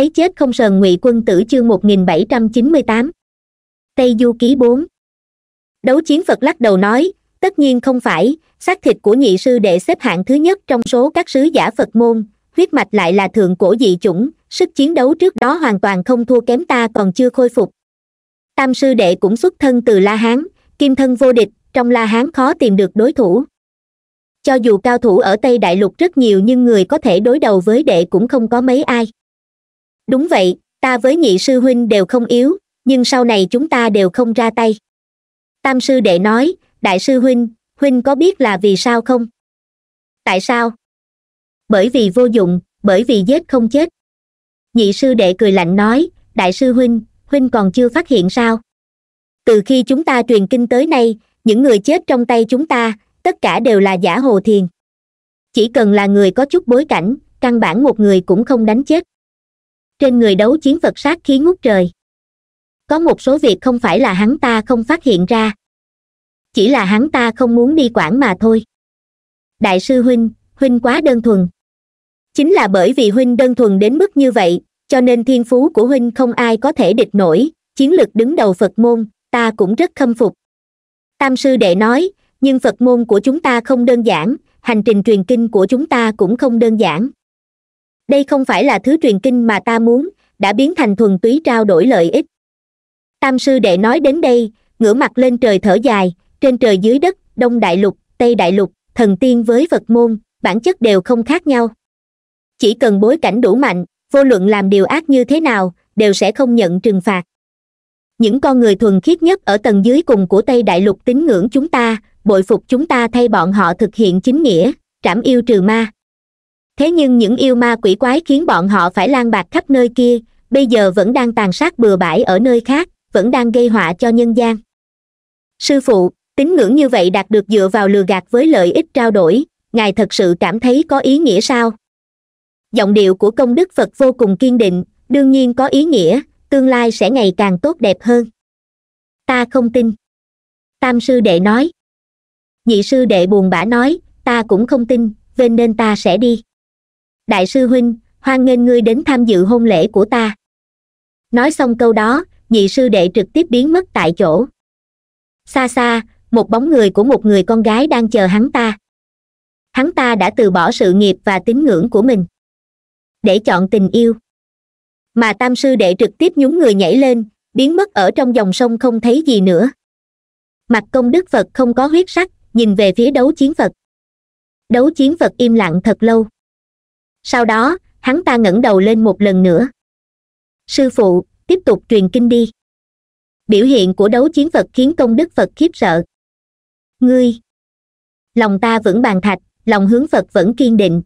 thấy chết không sờn ngụy quân tử chương một nghìn bảy trăm chín mươi tám tây du ký bốn đấu chiến phật lắc đầu nói tất nhiên không phải xác thịt của nhị sư đệ xếp hạng thứ nhất trong số các sứ giả phật môn huyết mạch lại là thượng cổ dị chủng sức chiến đấu trước đó hoàn toàn không thua kém ta còn chưa khôi phục tam sư đệ cũng xuất thân từ la hán kim thân vô địch trong la hán khó tìm được đối thủ cho dù cao thủ ở tây đại lục rất nhiều nhưng người có thể đối đầu với đệ cũng không có mấy ai đúng vậy ta với nhị sư huynh đều không yếu nhưng sau này chúng ta đều không ra tay tam sư đệ nói đại sư huynh huynh có biết là vì sao không tại sao bởi vì vô dụng bởi vì giết không chết nhị sư đệ cười lạnh nói đại sư huynh huynh còn chưa phát hiện sao từ khi chúng ta truyền kinh tới nay những người chết trong tay chúng ta tất cả đều là giả hồ thiền chỉ cần là người có chút bối cảnh căn bản một người cũng không đánh chết trên người đấu chiến vật sát khí ngút trời có một số việc không phải là hắn ta không phát hiện ra chỉ là hắn ta không muốn đi quản mà thôi đại sư huynh huynh quá đơn thuần chính là bởi vì huynh đơn thuần đến mức như vậy cho nên thiên phú của huynh không ai có thể địch nổi chiến lực đứng đầu phật môn ta cũng rất khâm phục tam sư đệ nói nhưng phật môn của chúng ta không đơn giản hành trình truyền kinh của chúng ta cũng không đơn giản đây không phải là thứ truyền kinh mà ta muốn đã biến thành thuần túy trao đổi lợi ích tam sư đệ nói đến đây ngửa mặt lên trời thở dài trên trời dưới đất đông đại lục tây đại lục thần tiên với vật môn bản chất đều không khác nhau chỉ cần bối cảnh đủ mạnh vô luận làm điều ác như thế nào đều sẽ không nhận trừng phạt những con người thuần khiết nhất ở tầng dưới cùng của tây đại lục tín ngưỡng chúng ta bội phục chúng ta thay bọn họ thực hiện chính nghĩa trảm yêu trừ ma thế nhưng những yêu ma quỷ quái khiến bọn họ phải lan bạc khắp nơi kia bây giờ vẫn đang tàn sát bừa bãi ở nơi khác vẫn đang gây họa cho nhân gian sư phụ tín ngưỡng như vậy đạt được dựa vào lừa gạt với lợi ích trao đổi ngài thật sự cảm thấy có ý nghĩa sao giọng điệu của công đức phật vô cùng kiên định đương nhiên có ý nghĩa tương lai sẽ ngày càng tốt đẹp hơn ta không tin tam sư đệ nói nhị sư đệ buồn bã nói ta cũng không tin nên nên ta sẽ đi đại sư huynh hoan nghênh ngươi đến tham dự hôn lễ của ta nói xong câu đó nhị sư đệ trực tiếp biến mất tại chỗ xa xa một bóng người của một người con gái đang chờ hắn ta hắn ta đã từ bỏ sự nghiệp và tín ngưỡng của mình để chọn tình yêu mà tam sư đệ trực tiếp nhúng người nhảy lên biến mất ở trong dòng sông không thấy gì nữa mặt công đức phật không có huyết sắc nhìn về phía đấu chiến phật đấu chiến phật im lặng thật lâu sau đó hắn ta ngẩng đầu lên một lần nữa sư phụ tiếp tục truyền kinh đi biểu hiện của đấu chiến phật khiến công đức phật khiếp sợ ngươi lòng ta vẫn bàn thạch lòng hướng phật vẫn kiên định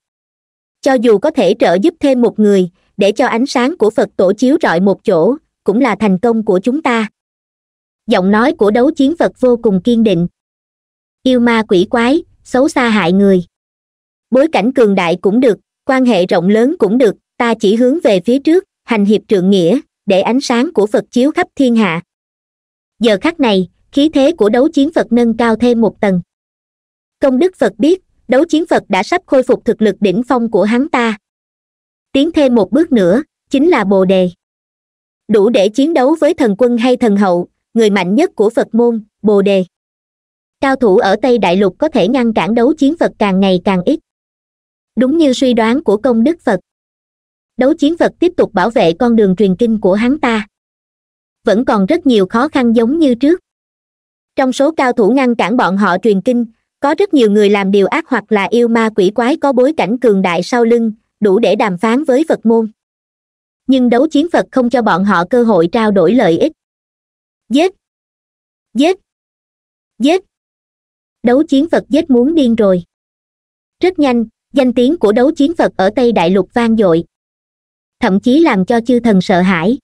cho dù có thể trợ giúp thêm một người để cho ánh sáng của phật tổ chiếu rọi một chỗ cũng là thành công của chúng ta giọng nói của đấu chiến phật vô cùng kiên định yêu ma quỷ quái xấu xa hại người bối cảnh cường đại cũng được quan hệ rộng lớn cũng được ta chỉ hướng về phía trước hành hiệp trượng nghĩa để ánh sáng của phật chiếu khắp thiên hạ giờ khắc này khí thế của đấu chiến phật nâng cao thêm một tầng công đức phật biết đấu chiến phật đã sắp khôi phục thực lực đỉnh phong của hắn ta tiến thêm một bước nữa chính là bồ đề đủ để chiến đấu với thần quân hay thần hậu người mạnh nhất của phật môn bồ đề cao thủ ở tây đại lục có thể ngăn cản đấu chiến phật càng ngày càng ít đúng như suy đoán của công đức phật đấu chiến phật tiếp tục bảo vệ con đường truyền kinh của hắn ta vẫn còn rất nhiều khó khăn giống như trước trong số cao thủ ngăn cản bọn họ truyền kinh có rất nhiều người làm điều ác hoặc là yêu ma quỷ quái có bối cảnh cường đại sau lưng đủ để đàm phán với phật môn nhưng đấu chiến phật không cho bọn họ cơ hội trao đổi lợi ích giết giết giết đấu chiến phật giết muốn điên rồi rất nhanh danh tiếng của đấu chiến phật ở tây đại lục vang dội thậm chí làm cho chư thần sợ hãi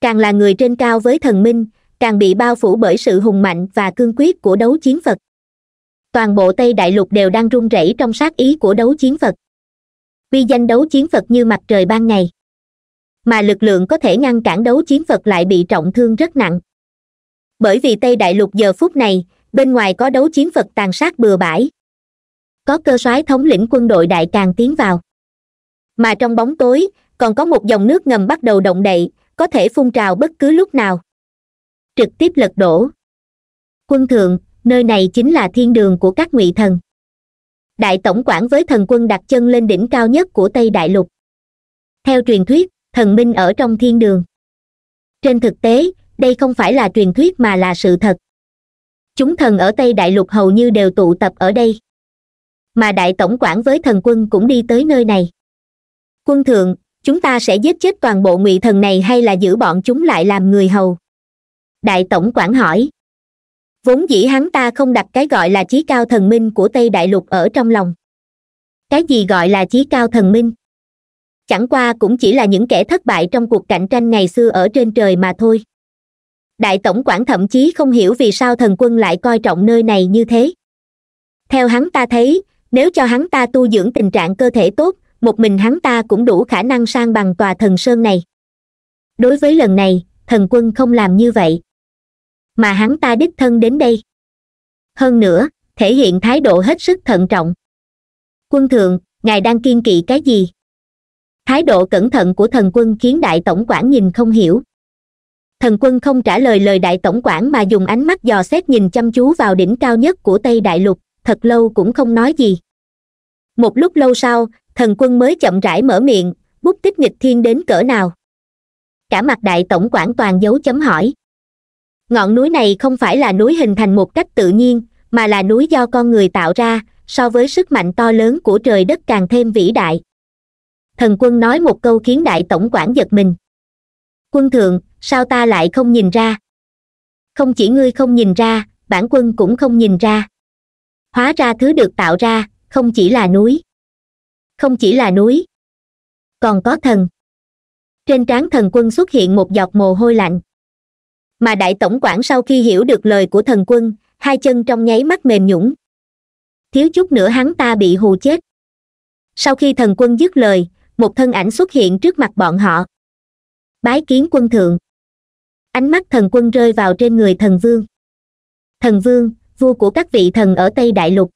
càng là người trên cao với thần minh càng bị bao phủ bởi sự hùng mạnh và cương quyết của đấu chiến phật toàn bộ tây đại lục đều đang run rẩy trong sát ý của đấu chiến phật uy danh đấu chiến phật như mặt trời ban ngày mà lực lượng có thể ngăn cản đấu chiến phật lại bị trọng thương rất nặng bởi vì tây đại lục giờ phút này bên ngoài có đấu chiến phật tàn sát bừa bãi có cơ soái thống lĩnh quân đội đại càng tiến vào mà trong bóng tối còn có một dòng nước ngầm bắt đầu động đậy có thể phun trào bất cứ lúc nào trực tiếp lật đổ quân thượng nơi này chính là thiên đường của các ngụy thần đại tổng quản với thần quân đặt chân lên đỉnh cao nhất của tây đại lục theo truyền thuyết thần minh ở trong thiên đường trên thực tế đây không phải là truyền thuyết mà là sự thật chúng thần ở tây đại lục hầu như đều tụ tập ở đây mà đại tổng quản với thần quân cũng đi tới nơi này quân thượng chúng ta sẽ giết chết toàn bộ ngụy thần này hay là giữ bọn chúng lại làm người hầu đại tổng quản hỏi vốn dĩ hắn ta không đặt cái gọi là chí cao thần minh của tây đại lục ở trong lòng cái gì gọi là chí cao thần minh chẳng qua cũng chỉ là những kẻ thất bại trong cuộc cạnh tranh ngày xưa ở trên trời mà thôi đại tổng quản thậm chí không hiểu vì sao thần quân lại coi trọng nơi này như thế theo hắn ta thấy nếu cho hắn ta tu dưỡng tình trạng cơ thể tốt một mình hắn ta cũng đủ khả năng sang bằng tòa thần sơn này đối với lần này thần quân không làm như vậy mà hắn ta đích thân đến đây hơn nữa thể hiện thái độ hết sức thận trọng quân thượng ngài đang kiên kỵ cái gì thái độ cẩn thận của thần quân khiến đại tổng quản nhìn không hiểu thần quân không trả lời lời đại tổng quản mà dùng ánh mắt dò xét nhìn chăm chú vào đỉnh cao nhất của tây đại lục thật lâu cũng không nói gì một lúc lâu sau thần quân mới chậm rãi mở miệng bút tích nghịch thiên đến cỡ nào cả mặt đại tổng quản toàn dấu chấm hỏi ngọn núi này không phải là núi hình thành một cách tự nhiên mà là núi do con người tạo ra so với sức mạnh to lớn của trời đất càng thêm vĩ đại thần quân nói một câu khiến đại tổng quản giật mình quân thượng sao ta lại không nhìn ra không chỉ ngươi không nhìn ra bản quân cũng không nhìn ra hóa ra thứ được tạo ra không chỉ là núi không chỉ là núi còn có thần trên trán thần quân xuất hiện một giọt mồ hôi lạnh mà đại tổng quản sau khi hiểu được lời của thần quân hai chân trong nháy mắt mềm nhũng thiếu chút nữa hắn ta bị hù chết sau khi thần quân dứt lời một thân ảnh xuất hiện trước mặt bọn họ bái kiến quân thượng ánh mắt thần quân rơi vào trên người thần vương thần vương vua của các vị thần ở tây đại lục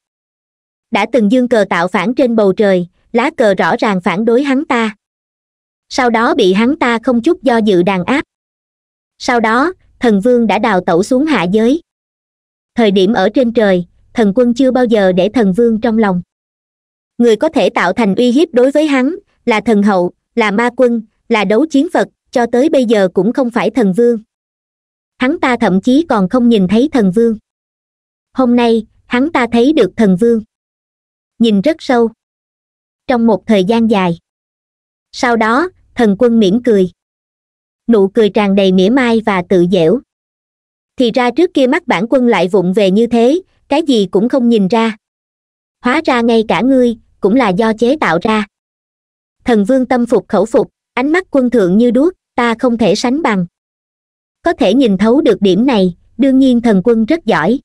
đã từng dương cờ tạo phản trên bầu trời lá cờ rõ ràng phản đối hắn ta sau đó bị hắn ta không chút do dự đàn áp sau đó thần vương đã đào tẩu xuống hạ giới thời điểm ở trên trời thần quân chưa bao giờ để thần vương trong lòng người có thể tạo thành uy hiếp đối với hắn là thần hậu là ma quân là đấu chiến phật cho tới bây giờ cũng không phải thần vương hắn ta thậm chí còn không nhìn thấy thần vương hôm nay hắn ta thấy được thần vương nhìn rất sâu trong một thời gian dài sau đó thần quân mỉm cười nụ cười tràn đầy mỉa mai và tự dẻo thì ra trước kia mắt bản quân lại vụng về như thế cái gì cũng không nhìn ra hóa ra ngay cả ngươi cũng là do chế tạo ra thần vương tâm phục khẩu phục ánh mắt quân thượng như đuốc ta không thể sánh bằng có thể nhìn thấu được điểm này đương nhiên thần quân rất giỏi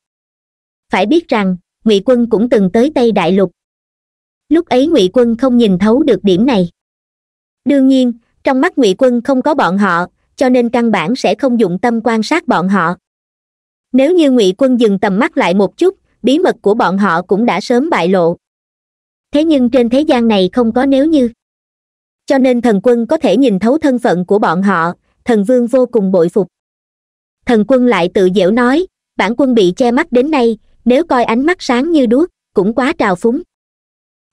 phải biết rằng ngụy quân cũng từng tới tây đại lục lúc ấy ngụy quân không nhìn thấu được điểm này đương nhiên trong mắt ngụy quân không có bọn họ cho nên căn bản sẽ không dụng tâm quan sát bọn họ nếu như ngụy quân dừng tầm mắt lại một chút bí mật của bọn họ cũng đã sớm bại lộ thế nhưng trên thế gian này không có nếu như cho nên thần quân có thể nhìn thấu thân phận của bọn họ thần vương vô cùng bội phục thần quân lại tự dễu nói bản quân bị che mắt đến nay nếu coi ánh mắt sáng như đuốc cũng quá trào phúng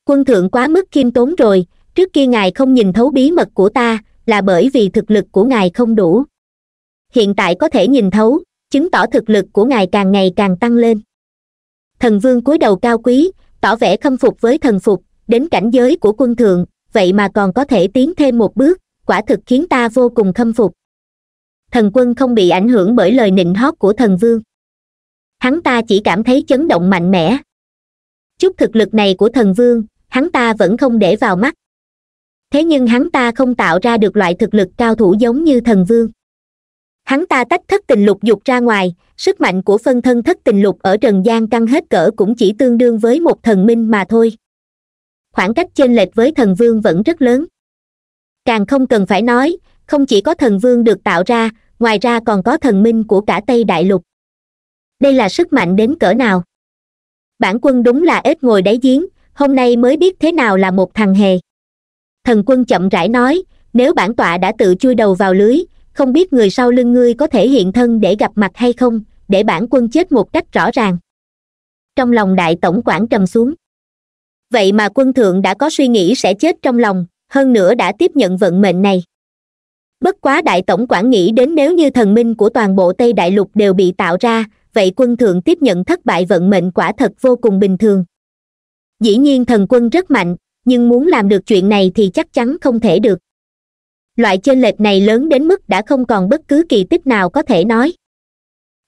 quân thượng quá mức khiêm tốn rồi trước kia ngài không nhìn thấu bí mật của ta là bởi vì thực lực của ngài không đủ hiện tại có thể nhìn thấu chứng tỏ thực lực của ngài càng ngày càng tăng lên thần vương cúi đầu cao quý tỏ vẻ khâm phục với thần phục đến cảnh giới của quân thượng vậy mà còn có thể tiến thêm một bước quả thực khiến ta vô cùng khâm phục thần quân không bị ảnh hưởng bởi lời nịnh hót của thần vương hắn ta chỉ cảm thấy chấn động mạnh mẽ chút thực lực này của thần vương hắn ta vẫn không để vào mắt thế nhưng hắn ta không tạo ra được loại thực lực cao thủ giống như thần vương hắn ta tách thất tình lục dục ra ngoài sức mạnh của phân thân thất tình lục ở trần gian căng hết cỡ cũng chỉ tương đương với một thần minh mà thôi khoảng cách chênh lệch với thần vương vẫn rất lớn càng không cần phải nói không chỉ có thần vương được tạo ra ngoài ra còn có thần minh của cả tây đại lục đây là sức mạnh đến cỡ nào bản quân đúng là ếch ngồi đáy giếng hôm nay mới biết thế nào là một thằng hề thần quân chậm rãi nói nếu bản tọa đã tự chui đầu vào lưới không biết người sau lưng ngươi có thể hiện thân để gặp mặt hay không để bản quân chết một cách rõ ràng trong lòng đại tổng quản trầm xuống vậy mà quân thượng đã có suy nghĩ sẽ chết trong lòng hơn nữa đã tiếp nhận vận mệnh này bất quá đại tổng quản nghĩ đến nếu như thần minh của toàn bộ tây đại lục đều bị tạo ra vậy quân thượng tiếp nhận thất bại vận mệnh quả thật vô cùng bình thường dĩ nhiên thần quân rất mạnh nhưng muốn làm được chuyện này thì chắc chắn không thể được loại chênh lệch này lớn đến mức đã không còn bất cứ kỳ tích nào có thể nói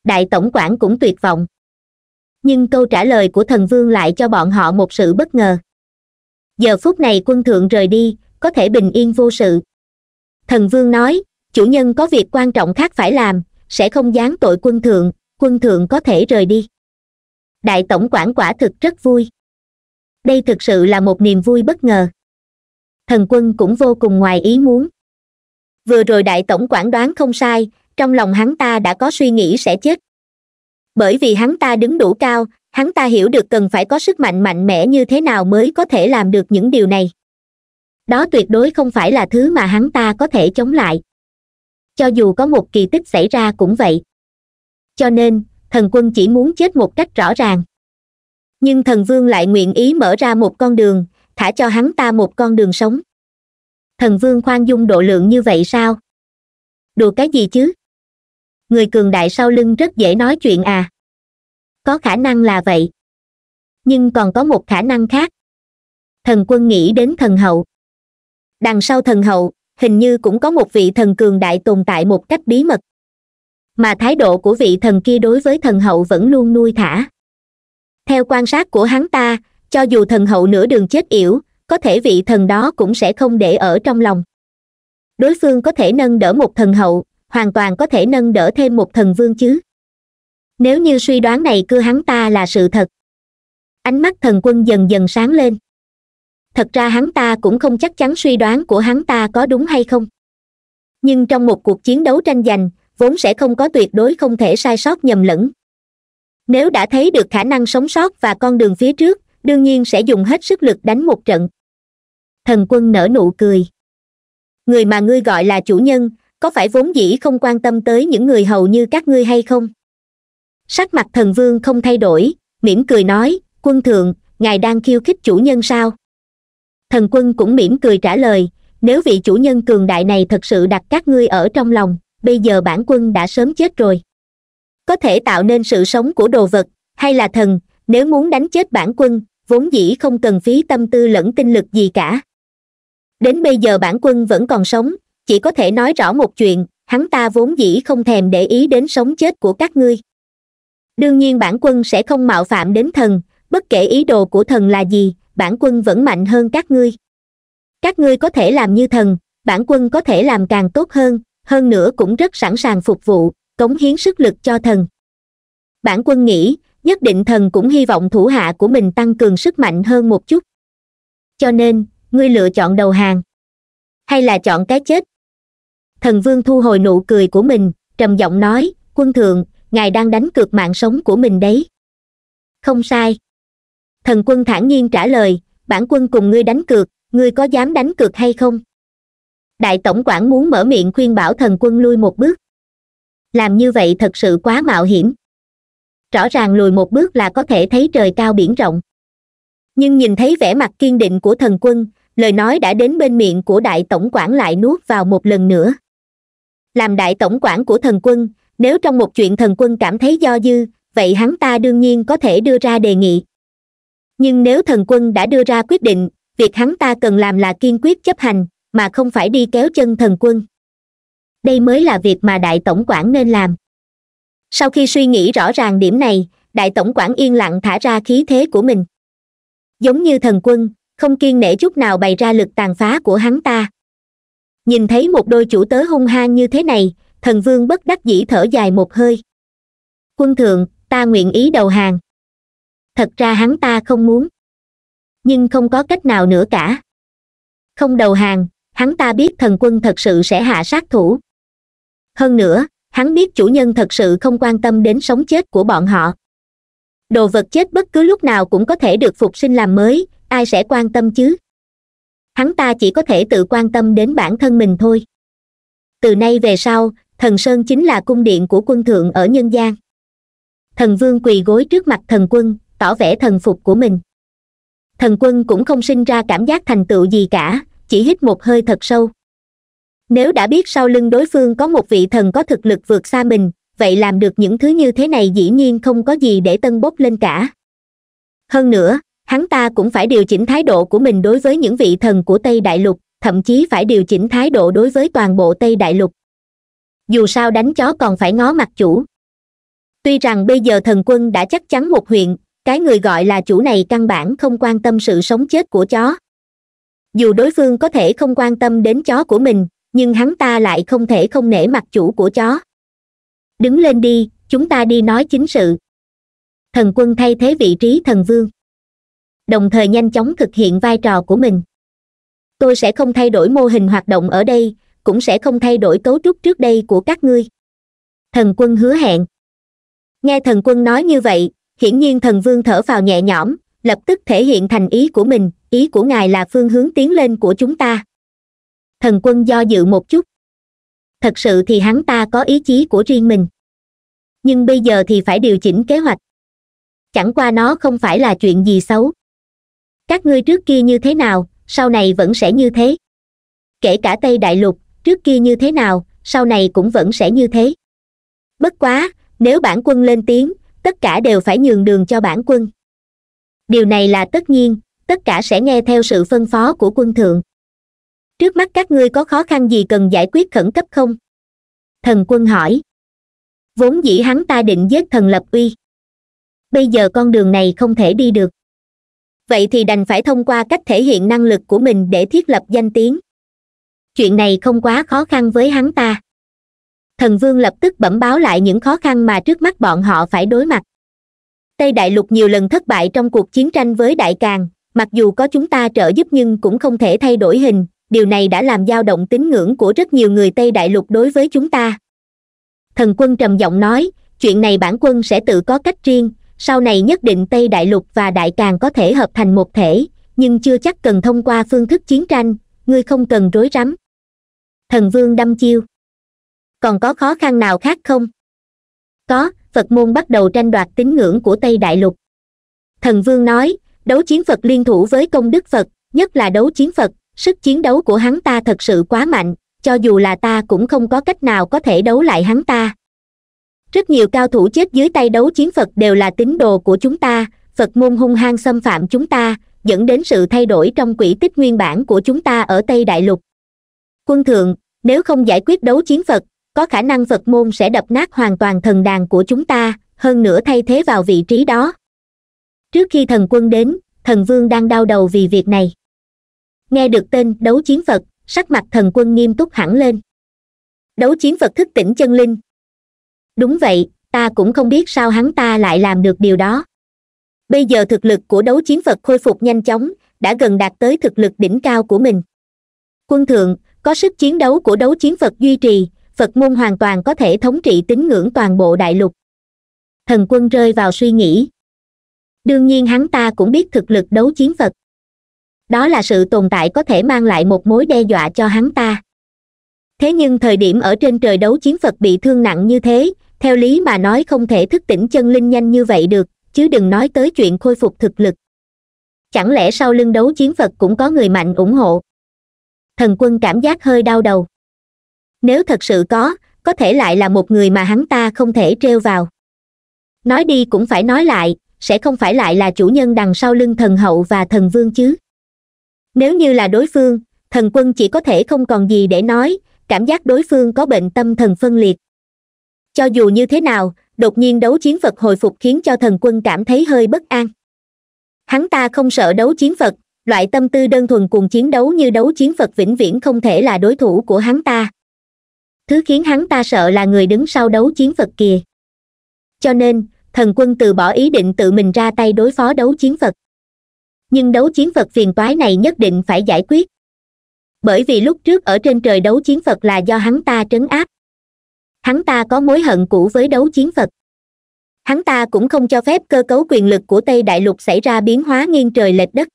đại tổng quản cũng tuyệt vọng nhưng câu trả lời của thần vương lại cho bọn họ một sự bất ngờ giờ phút này quân thượng rời đi có thể bình yên vô sự thần vương nói chủ nhân có việc quan trọng khác phải làm sẽ không gián tội quân thượng quân thượng có thể rời đi đại tổng quản quả thực rất vui đây thực sự là một niềm vui bất ngờ thần quân cũng vô cùng ngoài ý muốn vừa rồi đại tổng quản đoán không sai trong lòng hắn ta đã có suy nghĩ sẽ chết bởi vì hắn ta đứng đủ cao hắn ta hiểu được cần phải có sức mạnh mạnh mẽ như thế nào mới có thể làm được những điều này đó tuyệt đối không phải là thứ mà hắn ta có thể chống lại cho dù có một kỳ tích xảy ra cũng vậy cho nên thần quân chỉ muốn chết một cách rõ ràng nhưng thần vương lại nguyện ý mở ra một con đường thả cho hắn ta một con đường sống thần vương khoan dung độ lượng như vậy sao đùa cái gì chứ người cường đại sau lưng rất dễ nói chuyện à có khả năng là vậy nhưng còn có một khả năng khác thần quân nghĩ đến thần hậu đằng sau thần hậu hình như cũng có một vị thần cường đại tồn tại một cách bí mật mà thái độ của vị thần kia đối với thần hậu vẫn luôn nuôi thả theo quan sát của hắn ta cho dù thần hậu nửa đường chết yểu có thể vị thần đó cũng sẽ không để ở trong lòng đối phương có thể nâng đỡ một thần hậu hoàn toàn có thể nâng đỡ thêm một thần vương chứ nếu như suy đoán này cưa hắn ta là sự thật ánh mắt thần quân dần dần sáng lên thật ra hắn ta cũng không chắc chắn suy đoán của hắn ta có đúng hay không nhưng trong một cuộc chiến đấu tranh giành vốn sẽ không có tuyệt đối không thể sai sót nhầm lẫn nếu đã thấy được khả năng sống sót và con đường phía trước đương nhiên sẽ dùng hết sức lực đánh một trận thần quân nở nụ cười người mà ngươi gọi là chủ nhân có phải vốn dĩ không quan tâm tới những người hầu như các ngươi hay không sắc mặt thần vương không thay đổi mỉm cười nói quân thượng ngài đang khiêu khích chủ nhân sao thần quân cũng mỉm cười trả lời nếu vị chủ nhân cường đại này thật sự đặt các ngươi ở trong lòng bây giờ bản quân đã sớm chết rồi có thể tạo nên sự sống của đồ vật hay là thần nếu muốn đánh chết bản quân vốn dĩ không cần phí tâm tư lẫn tinh lực gì cả đến bây giờ bản quân vẫn còn sống chỉ có thể nói rõ một chuyện hắn ta vốn dĩ không thèm để ý đến sống chết của các ngươi đương nhiên bản quân sẽ không mạo phạm đến thần bất kể ý đồ của thần là gì bản quân vẫn mạnh hơn các ngươi các ngươi có thể làm như thần bản quân có thể làm càng tốt hơn hơn nữa cũng rất sẵn sàng phục vụ cống hiến sức lực cho thần bản quân nghĩ nhất định thần cũng hy vọng thủ hạ của mình tăng cường sức mạnh hơn một chút cho nên ngươi lựa chọn đầu hàng hay là chọn cái chết thần vương thu hồi nụ cười của mình trầm giọng nói quân thượng ngài đang đánh cược mạng sống của mình đấy không sai thần quân thản nhiên trả lời bản quân cùng ngươi đánh cược ngươi có dám đánh cược hay không đại tổng quản muốn mở miệng khuyên bảo thần quân lui một bước làm như vậy thật sự quá mạo hiểm rõ ràng lùi một bước là có thể thấy trời cao biển rộng nhưng nhìn thấy vẻ mặt kiên định của thần quân lời nói đã đến bên miệng của đại tổng quản lại nuốt vào một lần nữa làm đại tổng quản của thần quân nếu trong một chuyện thần quân cảm thấy do dư vậy hắn ta đương nhiên có thể đưa ra đề nghị nhưng nếu thần quân đã đưa ra quyết định việc hắn ta cần làm là kiên quyết chấp hành mà không phải đi kéo chân thần quân đây mới là việc mà đại tổng quản nên làm sau khi suy nghĩ rõ ràng điểm này đại tổng quản yên lặng thả ra khí thế của mình giống như thần quân không kiên nể chút nào bày ra lực tàn phá của hắn ta nhìn thấy một đôi chủ tớ hung hăng như thế này thần vương bất đắc dĩ thở dài một hơi quân thượng ta nguyện ý đầu hàng thật ra hắn ta không muốn nhưng không có cách nào nữa cả không đầu hàng hắn ta biết thần quân thật sự sẽ hạ sát thủ hơn nữa hắn biết chủ nhân thật sự không quan tâm đến sống chết của bọn họ đồ vật chết bất cứ lúc nào cũng có thể được phục sinh làm mới ai sẽ quan tâm chứ hắn ta chỉ có thể tự quan tâm đến bản thân mình thôi từ nay về sau thần sơn chính là cung điện của quân thượng ở nhân gian thần vương quỳ gối trước mặt thần quân tỏ vẻ thần phục của mình thần quân cũng không sinh ra cảm giác thành tựu gì cả chỉ hít một hơi thật sâu nếu đã biết sau lưng đối phương có một vị thần có thực lực vượt xa mình vậy làm được những thứ như thế này dĩ nhiên không có gì để tân bốc lên cả hơn nữa hắn ta cũng phải điều chỉnh thái độ của mình đối với những vị thần của tây đại lục thậm chí phải điều chỉnh thái độ đối với toàn bộ tây đại lục dù sao đánh chó còn phải ngó mặt chủ tuy rằng bây giờ thần quân đã chắc chắn một huyện cái người gọi là chủ này căn bản không quan tâm sự sống chết của chó dù đối phương có thể không quan tâm đến chó của mình nhưng hắn ta lại không thể không nể mặt chủ của chó đứng lên đi chúng ta đi nói chính sự thần quân thay thế vị trí thần vương đồng thời nhanh chóng thực hiện vai trò của mình tôi sẽ không thay đổi mô hình hoạt động ở đây cũng sẽ không thay đổi cấu trúc trước đây của các ngươi thần quân hứa hẹn nghe thần quân nói như vậy hiển nhiên thần vương thở vào nhẹ nhõm lập tức thể hiện thành ý của mình ý của ngài là phương hướng tiến lên của chúng ta thần quân do dự một chút thật sự thì hắn ta có ý chí của riêng mình nhưng bây giờ thì phải điều chỉnh kế hoạch chẳng qua nó không phải là chuyện gì xấu các ngươi trước kia như thế nào sau này vẫn sẽ như thế kể cả tây đại lục trước kia như thế nào sau này cũng vẫn sẽ như thế bất quá nếu bản quân lên tiếng tất cả đều phải nhường đường cho bản quân điều này là tất nhiên tất cả sẽ nghe theo sự phân phó của quân thượng trước mắt các ngươi có khó khăn gì cần giải quyết khẩn cấp không thần quân hỏi vốn dĩ hắn ta định giết thần lập uy bây giờ con đường này không thể đi được vậy thì đành phải thông qua cách thể hiện năng lực của mình để thiết lập danh tiếng chuyện này không quá khó khăn với hắn ta thần vương lập tức bẩm báo lại những khó khăn mà trước mắt bọn họ phải đối mặt tây đại lục nhiều lần thất bại trong cuộc chiến tranh với đại càng mặc dù có chúng ta trợ giúp nhưng cũng không thể thay đổi hình điều này đã làm dao động tín ngưỡng của rất nhiều người tây đại lục đối với chúng ta thần quân trầm giọng nói chuyện này bản quân sẽ tự có cách riêng sau này nhất định tây đại lục và đại càng có thể hợp thành một thể nhưng chưa chắc cần thông qua phương thức chiến tranh ngươi không cần rối rắm thần vương đâm chiêu còn có khó khăn nào khác không có phật môn bắt đầu tranh đoạt tín ngưỡng của tây đại lục thần vương nói đấu chiến phật liên thủ với công đức phật nhất là đấu chiến phật sức chiến đấu của hắn ta thật sự quá mạnh cho dù là ta cũng không có cách nào có thể đấu lại hắn ta rất nhiều cao thủ chết dưới tay đấu chiến phật đều là tín đồ của chúng ta phật môn hung hăng xâm phạm chúng ta dẫn đến sự thay đổi trong quỹ tích nguyên bản của chúng ta ở tây đại lục quân thượng nếu không giải quyết đấu chiến phật có khả năng phật môn sẽ đập nát hoàn toàn thần đàn của chúng ta hơn nữa thay thế vào vị trí đó trước khi thần quân đến thần vương đang đau đầu vì việc này nghe được tên đấu chiến phật sắc mặt thần quân nghiêm túc hẳn lên đấu chiến phật thức tỉnh chân linh đúng vậy ta cũng không biết sao hắn ta lại làm được điều đó bây giờ thực lực của đấu chiến phật khôi phục nhanh chóng đã gần đạt tới thực lực đỉnh cao của mình quân thượng có sức chiến đấu của đấu chiến phật duy trì phật môn hoàn toàn có thể thống trị tín ngưỡng toàn bộ đại lục thần quân rơi vào suy nghĩ đương nhiên hắn ta cũng biết thực lực đấu chiến phật đó là sự tồn tại có thể mang lại một mối đe dọa cho hắn ta thế nhưng thời điểm ở trên trời đấu chiến phật bị thương nặng như thế theo lý mà nói không thể thức tỉnh chân linh nhanh như vậy được chứ đừng nói tới chuyện khôi phục thực lực chẳng lẽ sau lưng đấu chiến phật cũng có người mạnh ủng hộ thần quân cảm giác hơi đau đầu nếu thật sự có có thể lại là một người mà hắn ta không thể trêu vào nói đi cũng phải nói lại sẽ không phải lại là chủ nhân đằng sau lưng thần hậu và thần vương chứ nếu như là đối phương thần quân chỉ có thể không còn gì để nói cảm giác đối phương có bệnh tâm thần phân liệt cho dù như thế nào đột nhiên đấu chiến vật hồi phục khiến cho thần quân cảm thấy hơi bất an hắn ta không sợ đấu chiến vật loại tâm tư đơn thuần cùng chiến đấu như đấu chiến vật vĩnh viễn không thể là đối thủ của hắn ta thứ khiến hắn ta sợ là người đứng sau đấu chiến vật kìa cho nên thần quân từ bỏ ý định tự mình ra tay đối phó đấu chiến vật nhưng đấu chiến vật phiền toái này nhất định phải giải quyết bởi vì lúc trước ở trên trời đấu chiến vật là do hắn ta trấn áp hắn ta có mối hận cũ với đấu chiến vật hắn ta cũng không cho phép cơ cấu quyền lực của tây đại lục xảy ra biến hóa nghiêng trời lệch đất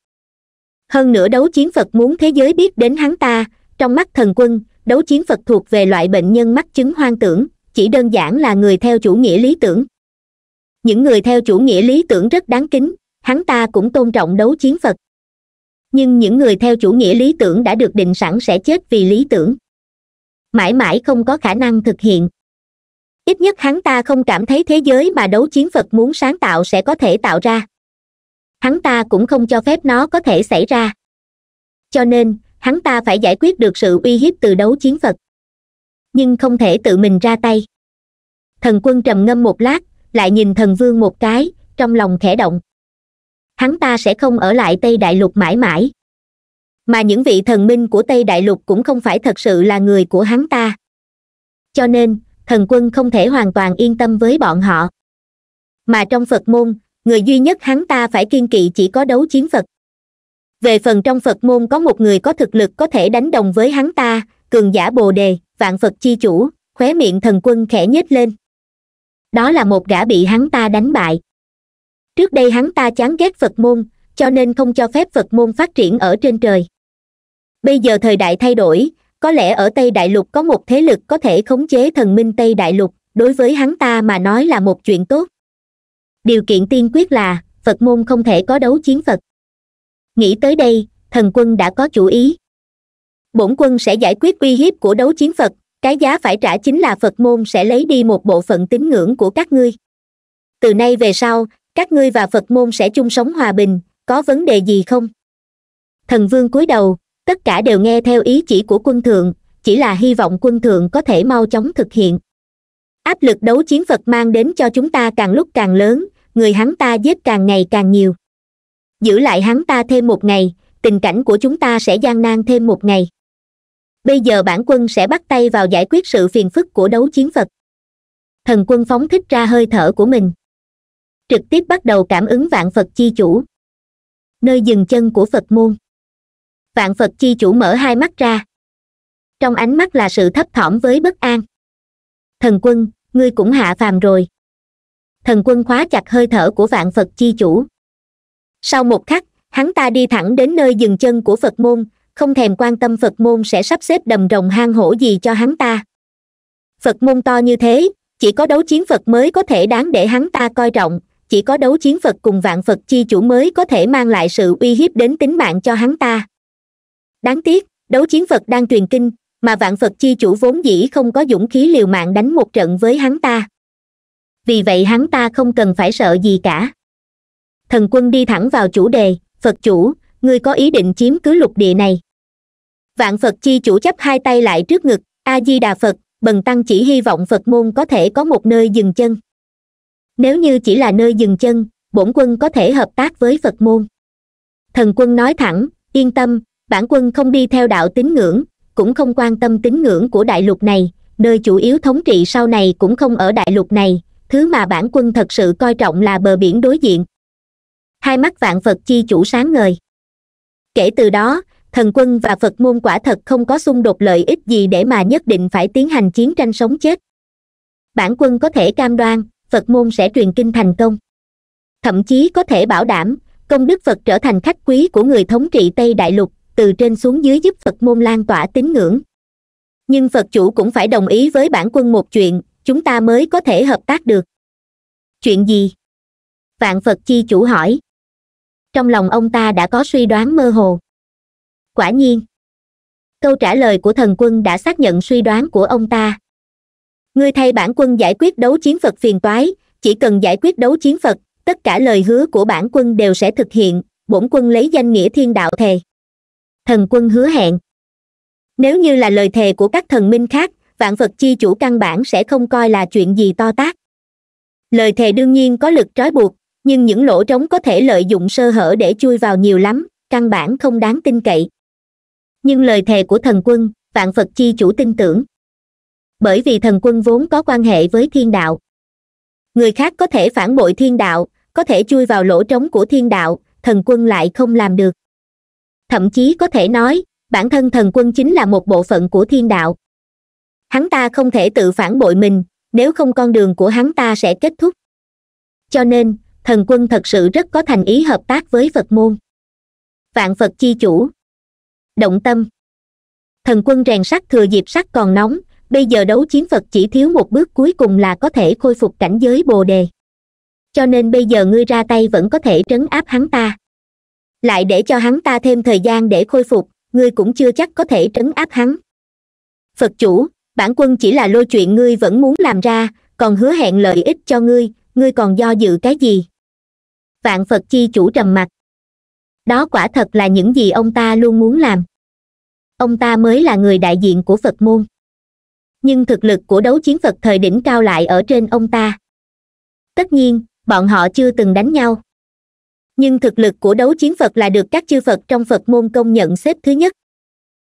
hơn nữa đấu chiến vật muốn thế giới biết đến hắn ta trong mắt thần quân đấu chiến vật thuộc về loại bệnh nhân mắc chứng hoang tưởng chỉ đơn giản là người theo chủ nghĩa lý tưởng những người theo chủ nghĩa lý tưởng rất đáng kính hắn ta cũng tôn trọng đấu chiến phật nhưng những người theo chủ nghĩa lý tưởng đã được định sẵn sẽ chết vì lý tưởng mãi mãi không có khả năng thực hiện ít nhất hắn ta không cảm thấy thế giới mà đấu chiến phật muốn sáng tạo sẽ có thể tạo ra hắn ta cũng không cho phép nó có thể xảy ra cho nên hắn ta phải giải quyết được sự uy hiếp từ đấu chiến phật nhưng không thể tự mình ra tay thần quân trầm ngâm một lát lại nhìn thần vương một cái trong lòng khẽ động hắn ta sẽ không ở lại tây đại lục mãi mãi mà những vị thần minh của tây đại lục cũng không phải thật sự là người của hắn ta cho nên thần quân không thể hoàn toàn yên tâm với bọn họ mà trong phật môn người duy nhất hắn ta phải kiên kỵ chỉ có đấu chiến phật về phần trong phật môn có một người có thực lực có thể đánh đồng với hắn ta cường giả bồ đề vạn phật chi chủ khóe miệng thần quân khẽ nhếch lên đó là một gã bị hắn ta đánh bại trước đây hắn ta chán ghét phật môn cho nên không cho phép phật môn phát triển ở trên trời bây giờ thời đại thay đổi có lẽ ở tây đại lục có một thế lực có thể khống chế thần minh tây đại lục đối với hắn ta mà nói là một chuyện tốt điều kiện tiên quyết là phật môn không thể có đấu chiến phật nghĩ tới đây thần quân đã có chủ ý bổn quân sẽ giải quyết uy hiếp của đấu chiến phật cái giá phải trả chính là phật môn sẽ lấy đi một bộ phận tín ngưỡng của các ngươi từ nay về sau các ngươi và phật môn sẽ chung sống hòa bình có vấn đề gì không thần vương cúi đầu tất cả đều nghe theo ý chỉ của quân thượng chỉ là hy vọng quân thượng có thể mau chóng thực hiện áp lực đấu chiến phật mang đến cho chúng ta càng lúc càng lớn người hắn ta giết càng ngày càng nhiều giữ lại hắn ta thêm một ngày tình cảnh của chúng ta sẽ gian nan thêm một ngày bây giờ bản quân sẽ bắt tay vào giải quyết sự phiền phức của đấu chiến phật thần quân phóng thích ra hơi thở của mình trực tiếp bắt đầu cảm ứng vạn phật chi chủ nơi dừng chân của phật môn vạn phật chi chủ mở hai mắt ra trong ánh mắt là sự thấp thỏm với bất an thần quân ngươi cũng hạ phàm rồi thần quân khóa chặt hơi thở của vạn phật chi chủ sau một khắc hắn ta đi thẳng đến nơi dừng chân của phật môn không thèm quan tâm phật môn sẽ sắp xếp đầm rồng hang hổ gì cho hắn ta phật môn to như thế chỉ có đấu chiến phật mới có thể đáng để hắn ta coi trọng chỉ có đấu chiến phật cùng vạn phật chi chủ mới có thể mang lại sự uy hiếp đến tính mạng cho hắn ta đáng tiếc đấu chiến phật đang truyền kinh mà vạn phật chi chủ vốn dĩ không có dũng khí liều mạng đánh một trận với hắn ta vì vậy hắn ta không cần phải sợ gì cả thần quân đi thẳng vào chủ đề phật chủ ngươi có ý định chiếm cứ lục địa này vạn phật chi chủ chấp hai tay lại trước ngực a di đà phật bần tăng chỉ hy vọng phật môn có thể có một nơi dừng chân nếu như chỉ là nơi dừng chân bổn quân có thể hợp tác với phật môn thần quân nói thẳng yên tâm bản quân không đi theo đạo tín ngưỡng cũng không quan tâm tín ngưỡng của đại lục này nơi chủ yếu thống trị sau này cũng không ở đại lục này thứ mà bản quân thật sự coi trọng là bờ biển đối diện hai mắt vạn phật chi chủ sáng ngời kể từ đó thần quân và phật môn quả thật không có xung đột lợi ích gì để mà nhất định phải tiến hành chiến tranh sống chết bản quân có thể cam đoan phật môn sẽ truyền kinh thành công thậm chí có thể bảo đảm công đức phật trở thành khách quý của người thống trị tây đại lục từ trên xuống dưới giúp phật môn lan tỏa tín ngưỡng nhưng phật chủ cũng phải đồng ý với bản quân một chuyện chúng ta mới có thể hợp tác được chuyện gì vạn phật chi chủ hỏi trong lòng ông ta đã có suy đoán mơ hồ quả nhiên câu trả lời của thần quân đã xác nhận suy đoán của ông ta ngươi thay bản quân giải quyết đấu chiến phật phiền toái chỉ cần giải quyết đấu chiến phật tất cả lời hứa của bản quân đều sẽ thực hiện bổn quân lấy danh nghĩa thiên đạo thề thần quân hứa hẹn nếu như là lời thề của các thần minh khác vạn Phật chi chủ căn bản sẽ không coi là chuyện gì to tát lời thề đương nhiên có lực trói buộc nhưng những lỗ trống có thể lợi dụng sơ hở để chui vào nhiều lắm căn bản không đáng tin cậy nhưng lời thề của thần quân vạn phật chi chủ tin tưởng bởi vì thần quân vốn có quan hệ với thiên đạo người khác có thể phản bội thiên đạo có thể chui vào lỗ trống của thiên đạo thần quân lại không làm được thậm chí có thể nói bản thân thần quân chính là một bộ phận của thiên đạo hắn ta không thể tự phản bội mình nếu không con đường của hắn ta sẽ kết thúc cho nên thần quân thật sự rất có thành ý hợp tác với phật môn vạn phật chi chủ động tâm thần quân rèn sắt thừa dịp sắt còn nóng bây giờ đấu chiến phật chỉ thiếu một bước cuối cùng là có thể khôi phục cảnh giới bồ đề cho nên bây giờ ngươi ra tay vẫn có thể trấn áp hắn ta lại để cho hắn ta thêm thời gian để khôi phục ngươi cũng chưa chắc có thể trấn áp hắn phật chủ bản quân chỉ là lôi chuyện ngươi vẫn muốn làm ra còn hứa hẹn lợi ích cho ngươi ngươi còn do dự cái gì vạn phật chi chủ trầm mặc đó quả thật là những gì ông ta luôn muốn làm ông ta mới là người đại diện của phật môn nhưng thực lực của đấu chiến phật thời đỉnh cao lại ở trên ông ta tất nhiên bọn họ chưa từng đánh nhau nhưng thực lực của đấu chiến phật là được các chư phật trong phật môn công nhận xếp thứ nhất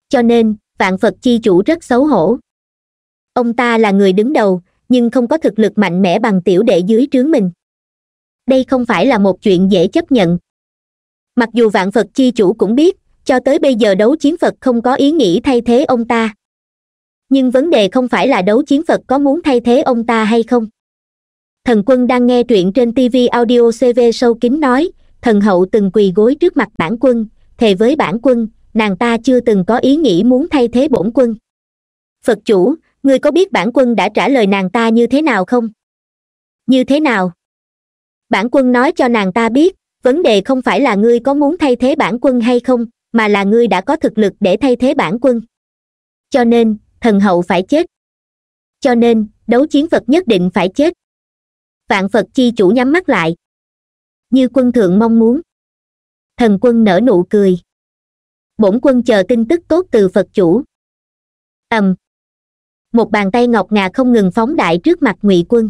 cho nên vạn phật chi chủ rất xấu hổ ông ta là người đứng đầu nhưng không có thực lực mạnh mẽ bằng tiểu đệ dưới trướng mình đây không phải là một chuyện dễ chấp nhận mặc dù vạn phật chi chủ cũng biết cho tới bây giờ đấu chiến phật không có ý nghĩ thay thế ông ta nhưng vấn đề không phải là đấu chiến phật có muốn thay thế ông ta hay không thần quân đang nghe truyện trên tv audio cv sâu kín nói thần hậu từng quỳ gối trước mặt bản quân thề với bản quân nàng ta chưa từng có ý nghĩ muốn thay thế bổn quân phật chủ người có biết bản quân đã trả lời nàng ta như thế nào không như thế nào bản quân nói cho nàng ta biết vấn đề không phải là ngươi có muốn thay thế bản quân hay không mà là ngươi đã có thực lực để thay thế bản quân cho nên thần hậu phải chết cho nên đấu chiến phật nhất định phải chết vạn phật chi chủ nhắm mắt lại như quân thượng mong muốn thần quân nở nụ cười bổn quân chờ tin tức tốt từ phật chủ ầm một bàn tay ngọc ngà không ngừng phóng đại trước mặt ngụy quân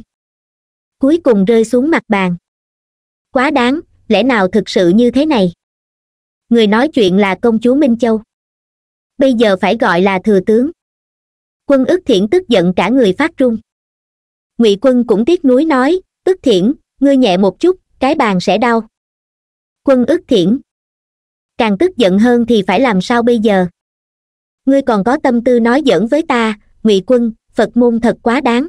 cuối cùng rơi xuống mặt bàn quá đáng lẽ nào thực sự như thế này người nói chuyện là công chúa minh châu bây giờ phải gọi là thừa tướng quân ức thiển tức giận cả người phát run ngụy quân cũng tiếc nuối nói ức thiển ngươi nhẹ một chút cái bàn sẽ đau quân ức thiển càng tức giận hơn thì phải làm sao bây giờ ngươi còn có tâm tư nói giỡn với ta ngụy quân phật môn thật quá đáng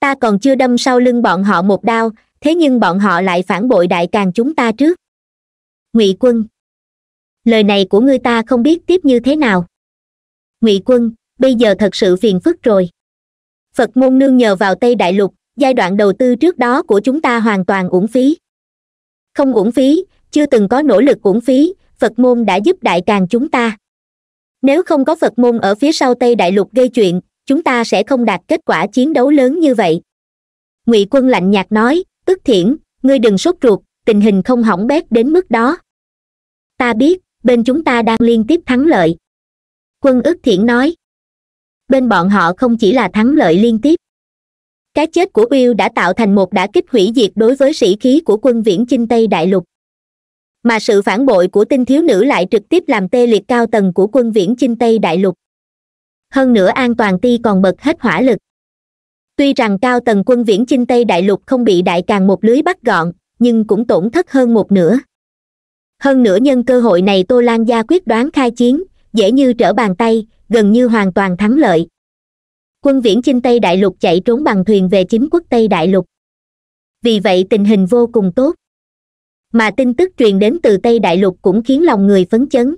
ta còn chưa đâm sau lưng bọn họ một đao thế nhưng bọn họ lại phản bội đại càng chúng ta trước ngụy quân lời này của ngươi ta không biết tiếp như thế nào ngụy quân bây giờ thật sự phiền phức rồi phật môn nương nhờ vào tây đại lục giai đoạn đầu tư trước đó của chúng ta hoàn toàn uổng phí không uổng phí chưa từng có nỗ lực uổng phí phật môn đã giúp đại càng chúng ta nếu không có phật môn ở phía sau tây đại lục gây chuyện chúng ta sẽ không đạt kết quả chiến đấu lớn như vậy ngụy quân lạnh nhạt nói Ước thiển ngươi đừng sốt ruột tình hình không hỏng bét đến mức đó ta biết bên chúng ta đang liên tiếp thắng lợi quân Ước thiển nói bên bọn họ không chỉ là thắng lợi liên tiếp cái chết của bill đã tạo thành một đả kích hủy diệt đối với sĩ khí của quân viễn chinh tây đại lục mà sự phản bội của tinh thiếu nữ lại trực tiếp làm tê liệt cao tầng của quân viễn chinh tây đại lục hơn nữa an toàn ti còn bật hết hỏa lực tuy rằng cao tầng quân viễn chinh tây đại lục không bị đại càng một lưới bắt gọn nhưng cũng tổn thất hơn một nửa hơn nữa nhân cơ hội này tô lan gia quyết đoán khai chiến dễ như trở bàn tay gần như hoàn toàn thắng lợi quân viễn chinh tây đại lục chạy trốn bằng thuyền về chính quốc tây đại lục vì vậy tình hình vô cùng tốt mà tin tức truyền đến từ tây đại lục cũng khiến lòng người phấn chấn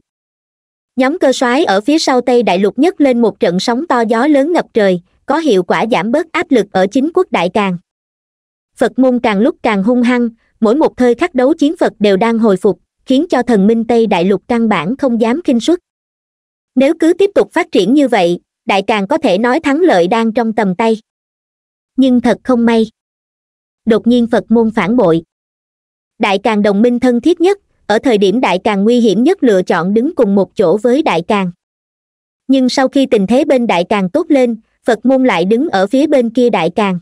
nhóm cơ soái ở phía sau tây đại lục nhất lên một trận sóng to gió lớn ngập trời có hiệu quả giảm bớt áp lực ở chính quốc đại càng phật môn càng lúc càng hung hăng mỗi một thời khắc đấu chiến phật đều đang hồi phục khiến cho thần minh tây đại lục căn bản không dám khinh xuất nếu cứ tiếp tục phát triển như vậy đại càng có thể nói thắng lợi đang trong tầm tay nhưng thật không may đột nhiên phật môn phản bội đại càng đồng minh thân thiết nhất ở thời điểm đại càng nguy hiểm nhất lựa chọn đứng cùng một chỗ với đại càng nhưng sau khi tình thế bên đại càng tốt lên phật môn lại đứng ở phía bên kia đại càng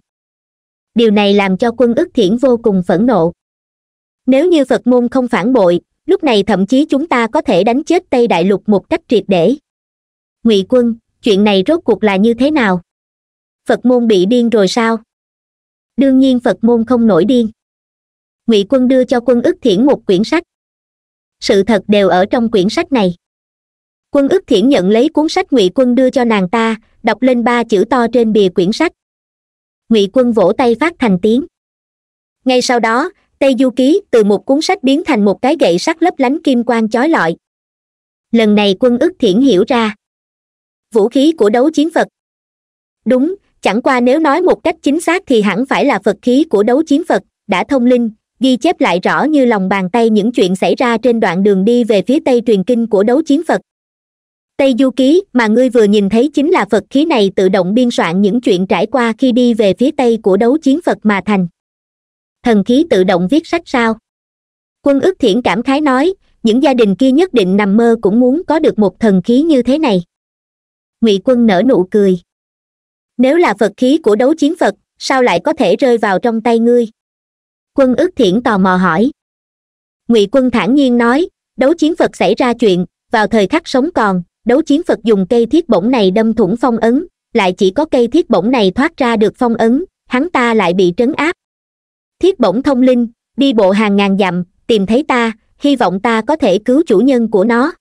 điều này làm cho quân ức thiển vô cùng phẫn nộ nếu như phật môn không phản bội lúc này thậm chí chúng ta có thể đánh chết tây đại lục một cách triệt để ngụy quân chuyện này rốt cuộc là như thế nào phật môn bị điên rồi sao đương nhiên phật môn không nổi điên ngụy quân đưa cho quân ức thiển một quyển sách sự thật đều ở trong quyển sách này quân ức thiển nhận lấy cuốn sách ngụy quân đưa cho nàng ta đọc lên ba chữ to trên bìa quyển sách ngụy quân vỗ tay phát thành tiếng ngay sau đó tây du ký từ một cuốn sách biến thành một cái gậy sắt lấp lánh kim quang chói lọi lần này quân ức thiển hiểu ra vũ khí của đấu chiến phật đúng chẳng qua nếu nói một cách chính xác thì hẳn phải là phật khí của đấu chiến phật đã thông linh ghi chép lại rõ như lòng bàn tay những chuyện xảy ra trên đoạn đường đi về phía tây truyền kinh của đấu chiến phật tây du ký mà ngươi vừa nhìn thấy chính là phật khí này tự động biên soạn những chuyện trải qua khi đi về phía tây của đấu chiến phật mà thành thần khí tự động viết sách sao quân ức thiển cảm khái nói những gia đình kia nhất định nằm mơ cũng muốn có được một thần khí như thế này ngụy quân nở nụ cười nếu là phật khí của đấu chiến phật sao lại có thể rơi vào trong tay ngươi quân ức thiển tò mò hỏi ngụy quân thản nhiên nói đấu chiến phật xảy ra chuyện vào thời khắc sống còn đấu chiến phật dùng cây thiết bổng này đâm thủng phong ấn lại chỉ có cây thiết bổng này thoát ra được phong ấn hắn ta lại bị trấn áp thiết bổng thông linh đi bộ hàng ngàn dặm tìm thấy ta hy vọng ta có thể cứu chủ nhân của nó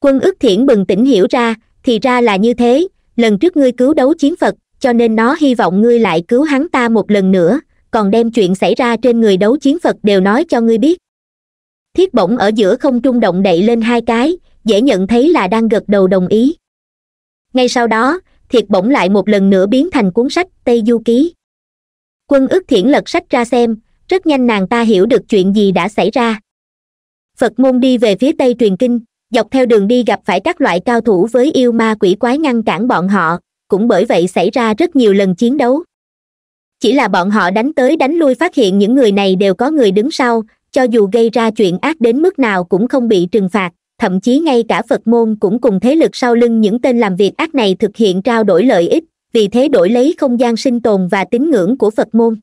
quân ức thiển bừng tỉnh hiểu ra thì ra là như thế lần trước ngươi cứu đấu chiến phật cho nên nó hy vọng ngươi lại cứu hắn ta một lần nữa còn đem chuyện xảy ra trên người đấu chiến phật đều nói cho ngươi biết thiết bổng ở giữa không trung động đậy lên hai cái dễ nhận thấy là đang gật đầu đồng ý ngay sau đó thiệt bỗng lại một lần nữa biến thành cuốn sách tây du ký quân ước thiển lật sách ra xem rất nhanh nàng ta hiểu được chuyện gì đã xảy ra phật môn đi về phía tây truyền kinh dọc theo đường đi gặp phải các loại cao thủ với yêu ma quỷ quái ngăn cản bọn họ cũng bởi vậy xảy ra rất nhiều lần chiến đấu chỉ là bọn họ đánh tới đánh lui phát hiện những người này đều có người đứng sau cho dù gây ra chuyện ác đến mức nào cũng không bị trừng phạt thậm chí ngay cả phật môn cũng cùng thế lực sau lưng những tên làm việc ác này thực hiện trao đổi lợi ích vì thế đổi lấy không gian sinh tồn và tín ngưỡng của phật môn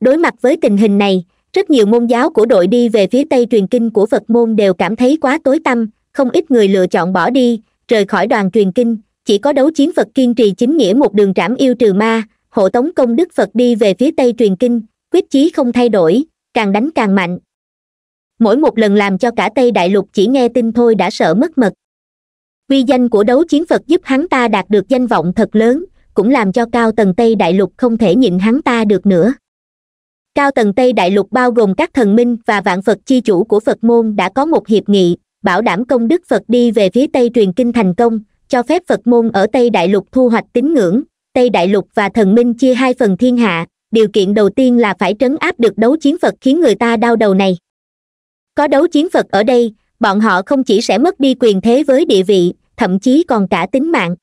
đối mặt với tình hình này rất nhiều môn giáo của đội đi về phía tây truyền kinh của phật môn đều cảm thấy quá tối tăm không ít người lựa chọn bỏ đi rời khỏi đoàn truyền kinh chỉ có đấu chiến phật kiên trì chính nghĩa một đường trảm yêu trừ ma hộ tống công đức phật đi về phía tây truyền kinh quyết chí không thay đổi càng đánh càng mạnh mỗi một lần làm cho cả tây đại lục chỉ nghe tin thôi đã sợ mất mật uy danh của đấu chiến phật giúp hắn ta đạt được danh vọng thật lớn cũng làm cho cao tầng tây đại lục không thể nhịn hắn ta được nữa cao tầng tây đại lục bao gồm các thần minh và vạn phật chi chủ của phật môn đã có một hiệp nghị bảo đảm công đức phật đi về phía tây truyền kinh thành công cho phép phật môn ở tây đại lục thu hoạch tín ngưỡng tây đại lục và thần minh chia hai phần thiên hạ điều kiện đầu tiên là phải trấn áp được đấu chiến phật khiến người ta đau đầu này có đấu chiến phật ở đây bọn họ không chỉ sẽ mất đi quyền thế với địa vị thậm chí còn cả tính mạng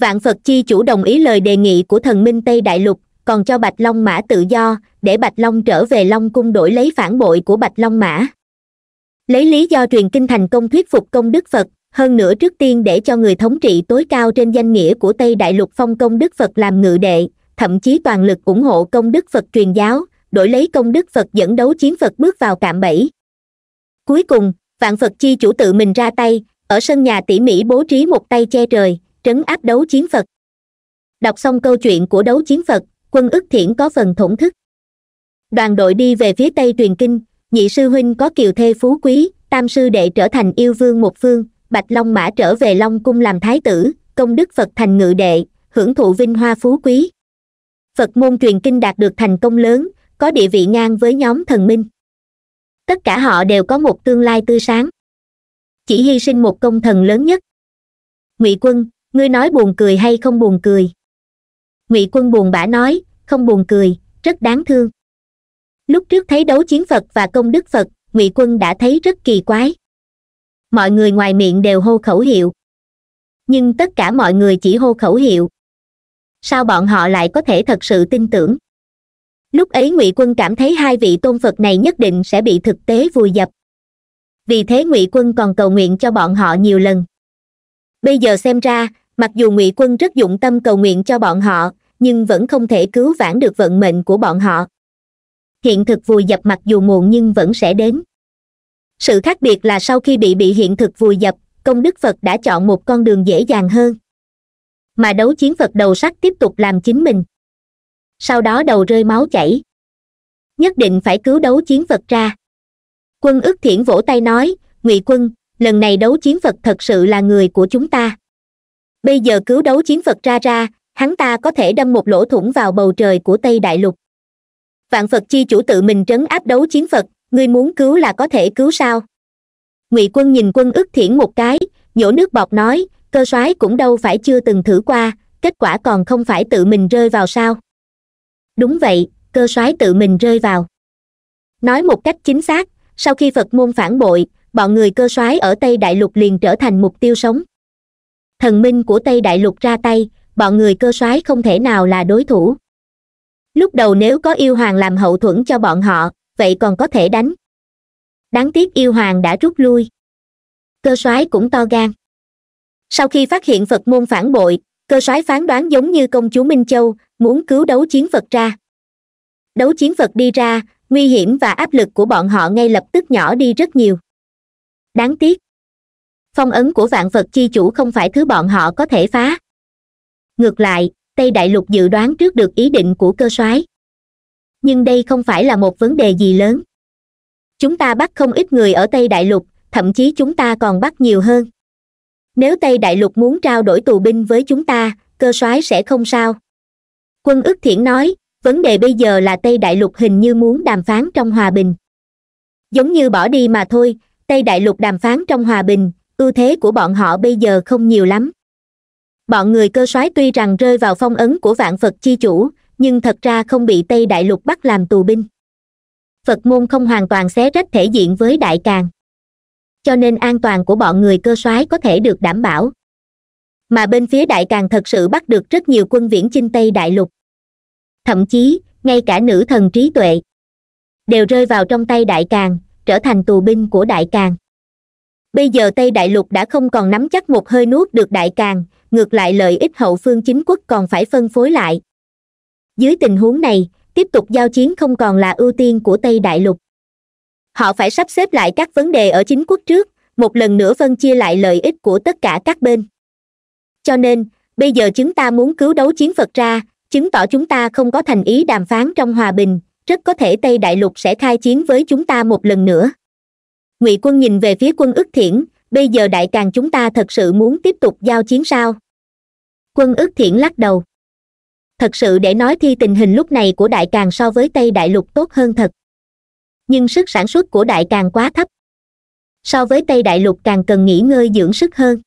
vạn phật chi chủ đồng ý lời đề nghị của thần minh tây đại lục còn cho bạch long mã tự do để bạch long trở về long cung đổi lấy phản bội của bạch long mã lấy lý do truyền kinh thành công thuyết phục công đức phật hơn nữa trước tiên để cho người thống trị tối cao trên danh nghĩa của tây đại lục phong công đức phật làm ngự đệ thậm chí toàn lực ủng hộ công đức phật truyền giáo đổi lấy công đức phật dẫn đấu chiến phật bước vào cạm bẫy cuối cùng vạn phật chi chủ tự mình ra tay ở sân nhà tỉ mỉ bố trí một tay che trời trấn áp đấu chiến phật đọc xong câu chuyện của đấu chiến phật quân ức thiển có phần thổn thức đoàn đội đi về phía tây truyền kinh nhị sư huynh có kiều thê phú quý tam sư đệ trở thành yêu vương một phương bạch long mã trở về long cung làm thái tử công đức phật thành ngự đệ hưởng thụ vinh hoa phú quý phật môn truyền kinh đạt được thành công lớn có địa vị ngang với nhóm thần minh tất cả họ đều có một tương lai tươi sáng chỉ hy sinh một công thần lớn nhất ngụy quân ngươi nói buồn cười hay không buồn cười ngụy quân buồn bã nói không buồn cười rất đáng thương lúc trước thấy đấu chiến phật và công đức phật ngụy quân đã thấy rất kỳ quái mọi người ngoài miệng đều hô khẩu hiệu nhưng tất cả mọi người chỉ hô khẩu hiệu sao bọn họ lại có thể thật sự tin tưởng lúc ấy ngụy quân cảm thấy hai vị tôn phật này nhất định sẽ bị thực tế vùi dập vì thế ngụy quân còn cầu nguyện cho bọn họ nhiều lần bây giờ xem ra mặc dù ngụy quân rất dụng tâm cầu nguyện cho bọn họ nhưng vẫn không thể cứu vãn được vận mệnh của bọn họ hiện thực vùi dập mặc dù muộn nhưng vẫn sẽ đến sự khác biệt là sau khi bị bị hiện thực vùi dập công đức phật đã chọn một con đường dễ dàng hơn mà đấu chiến phật đầu sắt tiếp tục làm chính mình sau đó đầu rơi máu chảy nhất định phải cứu đấu chiến vật ra quân ức thiển vỗ tay nói ngụy quân lần này đấu chiến vật thật sự là người của chúng ta bây giờ cứu đấu chiến vật ra ra hắn ta có thể đâm một lỗ thủng vào bầu trời của tây đại lục vạn phật chi chủ tự mình trấn áp đấu chiến phật ngươi muốn cứu là có thể cứu sao ngụy quân nhìn quân ức thiển một cái nhổ nước bọt nói cơ soái cũng đâu phải chưa từng thử qua kết quả còn không phải tự mình rơi vào sao đúng vậy cơ soái tự mình rơi vào nói một cách chính xác sau khi phật môn phản bội bọn người cơ soái ở tây đại lục liền trở thành mục tiêu sống thần minh của tây đại lục ra tay bọn người cơ soái không thể nào là đối thủ lúc đầu nếu có yêu hoàng làm hậu thuẫn cho bọn họ vậy còn có thể đánh đáng tiếc yêu hoàng đã rút lui cơ soái cũng to gan sau khi phát hiện phật môn phản bội cơ soái phán đoán giống như công chúa minh châu muốn cứu đấu chiến vật ra đấu chiến vật đi ra nguy hiểm và áp lực của bọn họ ngay lập tức nhỏ đi rất nhiều đáng tiếc phong ấn của vạn vật chi chủ không phải thứ bọn họ có thể phá ngược lại tây đại lục dự đoán trước được ý định của cơ soái nhưng đây không phải là một vấn đề gì lớn chúng ta bắt không ít người ở tây đại lục thậm chí chúng ta còn bắt nhiều hơn nếu tây đại lục muốn trao đổi tù binh với chúng ta cơ soái sẽ không sao quân ức thiển nói vấn đề bây giờ là tây đại lục hình như muốn đàm phán trong hòa bình giống như bỏ đi mà thôi tây đại lục đàm phán trong hòa bình ưu thế của bọn họ bây giờ không nhiều lắm bọn người cơ soái tuy rằng rơi vào phong ấn của vạn phật chi chủ nhưng thật ra không bị tây đại lục bắt làm tù binh phật môn không hoàn toàn xé rách thể diện với đại càng cho nên an toàn của bọn người cơ soái có thể được đảm bảo mà bên phía đại càng thật sự bắt được rất nhiều quân viễn chinh tây đại lục thậm chí ngay cả nữ thần trí tuệ đều rơi vào trong tay đại càng trở thành tù binh của đại càng bây giờ tây đại lục đã không còn nắm chắc một hơi nuốt được đại càng ngược lại lợi ích hậu phương chính quốc còn phải phân phối lại dưới tình huống này tiếp tục giao chiến không còn là ưu tiên của tây đại lục họ phải sắp xếp lại các vấn đề ở chính quốc trước một lần nữa phân chia lại lợi ích của tất cả các bên cho nên bây giờ chúng ta muốn cứu đấu chiến phật ra chứng tỏ chúng ta không có thành ý đàm phán trong hòa bình rất có thể tây đại lục sẽ khai chiến với chúng ta một lần nữa ngụy quân nhìn về phía quân ức thiển bây giờ đại càng chúng ta thật sự muốn tiếp tục giao chiến sao quân ức thiển lắc đầu thật sự để nói thì tình hình lúc này của đại càng so với tây đại lục tốt hơn thật nhưng sức sản xuất của đại càng quá thấp so với tây đại lục càng cần nghỉ ngơi dưỡng sức hơn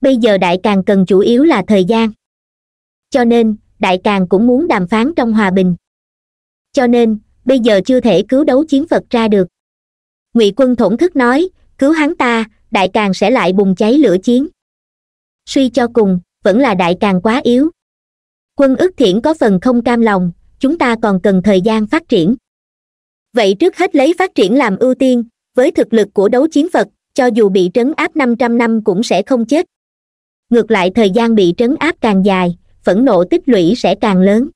bây giờ đại càng cần chủ yếu là thời gian cho nên đại càng cũng muốn đàm phán trong hòa bình cho nên bây giờ chưa thể cứu đấu chiến phật ra được ngụy quân thổn thức nói cứu hắn ta đại càng sẽ lại bùng cháy lửa chiến suy cho cùng vẫn là đại càng quá yếu quân ức thiển có phần không cam lòng chúng ta còn cần thời gian phát triển vậy trước hết lấy phát triển làm ưu tiên với thực lực của đấu chiến phật cho dù bị trấn áp năm trăm năm cũng sẽ không chết ngược lại thời gian bị trấn áp càng dài phẫn nộ tích lũy sẽ càng lớn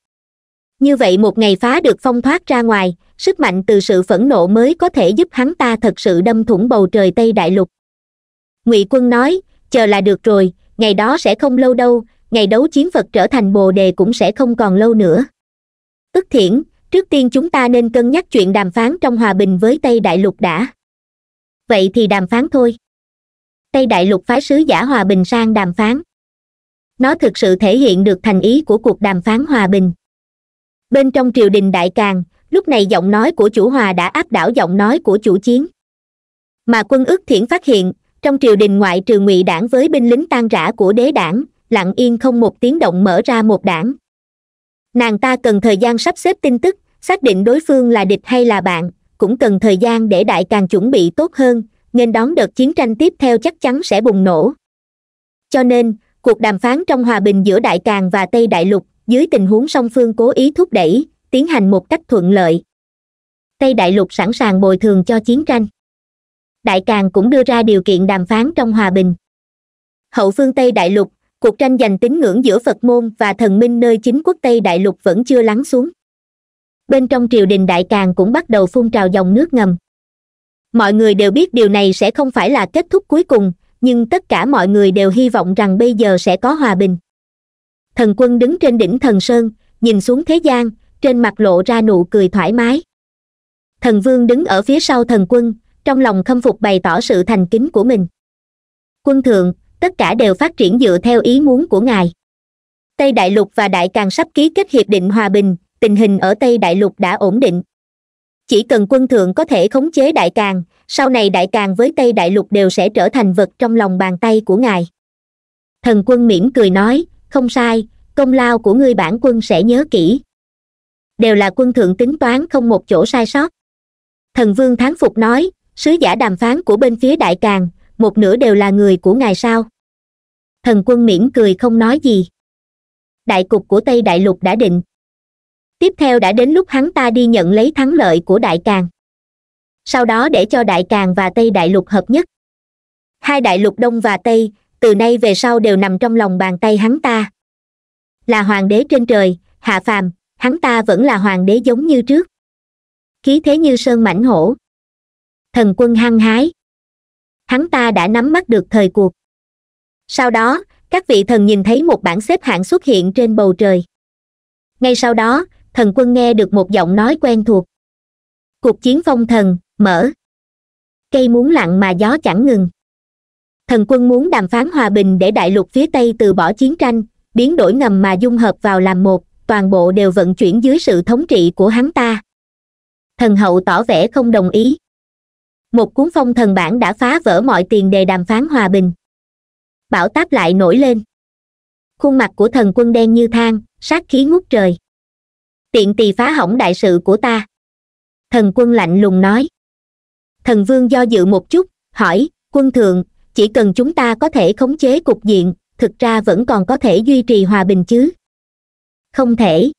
như vậy một ngày phá được phong thoát ra ngoài sức mạnh từ sự phẫn nộ mới có thể giúp hắn ta thật sự đâm thủng bầu trời tây đại lục ngụy quân nói chờ là được rồi ngày đó sẽ không lâu đâu ngày đấu chiến phật trở thành bồ đề cũng sẽ không còn lâu nữa tức thiển trước tiên chúng ta nên cân nhắc chuyện đàm phán trong hòa bình với tây đại lục đã vậy thì đàm phán thôi tây đại lục phái sứ giả hòa bình sang đàm phán nó thực sự thể hiện được thành ý của cuộc đàm phán hòa bình bên trong triều đình đại càng lúc này giọng nói của chủ hòa đã áp đảo giọng nói của chủ chiến mà quân ước thiển phát hiện trong triều đình ngoại trừ ngụy đảng với binh lính tan rã của đế đảng lặng yên không một tiếng động mở ra một đảng nàng ta cần thời gian sắp xếp tin tức xác định đối phương là địch hay là bạn cũng cần thời gian để đại càng chuẩn bị tốt hơn nên đón đợt chiến tranh tiếp theo chắc chắn sẽ bùng nổ cho nên cuộc đàm phán trong hòa bình giữa đại càng và tây đại lục dưới tình huống song phương cố ý thúc đẩy tiến hành một cách thuận lợi tây đại lục sẵn sàng bồi thường cho chiến tranh đại càng cũng đưa ra điều kiện đàm phán trong hòa bình hậu phương tây đại lục cuộc tranh giành tín ngưỡng giữa phật môn và thần minh nơi chính quốc tây đại lục vẫn chưa lắng xuống bên trong triều đình đại càng cũng bắt đầu phun trào dòng nước ngầm mọi người đều biết điều này sẽ không phải là kết thúc cuối cùng nhưng tất cả mọi người đều hy vọng rằng bây giờ sẽ có hòa bình thần quân đứng trên đỉnh thần sơn nhìn xuống thế gian trên mặt lộ ra nụ cười thoải mái thần vương đứng ở phía sau thần quân trong lòng khâm phục bày tỏ sự thành kính của mình quân thượng tất cả đều phát triển dựa theo ý muốn của ngài tây đại lục và đại càng sắp ký kết hiệp định hòa bình tình hình ở tây đại lục đã ổn định chỉ cần quân thượng có thể khống chế đại càng sau này đại càng với tây đại lục đều sẽ trở thành vật trong lòng bàn tay của ngài thần quân mỉm cười nói không sai công lao của ngươi bản quân sẽ nhớ kỹ đều là quân thượng tính toán không một chỗ sai sót thần vương thán phục nói sứ giả đàm phán của bên phía đại càng một nửa đều là người của ngài sao thần quân mỉm cười không nói gì đại cục của tây đại lục đã định tiếp theo đã đến lúc hắn ta đi nhận lấy thắng lợi của đại càng sau đó để cho đại càng và tây đại lục hợp nhất hai đại lục đông và tây từ nay về sau đều nằm trong lòng bàn tay hắn ta là hoàng đế trên trời hạ phàm hắn ta vẫn là hoàng đế giống như trước khí thế như sơn mãnh hổ thần quân hăng hái hắn ta đã nắm bắt được thời cuộc sau đó các vị thần nhìn thấy một bảng xếp hạng xuất hiện trên bầu trời ngay sau đó thần quân nghe được một giọng nói quen thuộc cuộc chiến phong thần mở cây muốn lặng mà gió chẳng ngừng thần quân muốn đàm phán hòa bình để đại lục phía tây từ bỏ chiến tranh biến đổi ngầm mà dung hợp vào làm một toàn bộ đều vận chuyển dưới sự thống trị của hắn ta thần hậu tỏ vẻ không đồng ý một cuốn phong thần bản đã phá vỡ mọi tiền đề đàm phán hòa bình bảo táp lại nổi lên khuôn mặt của thần quân đen như than sát khí ngút trời tiện tì phá hỏng đại sự của ta thần quân lạnh lùng nói thần vương do dự một chút hỏi quân thượng chỉ cần chúng ta có thể khống chế cục diện thực ra vẫn còn có thể duy trì hòa bình chứ không thể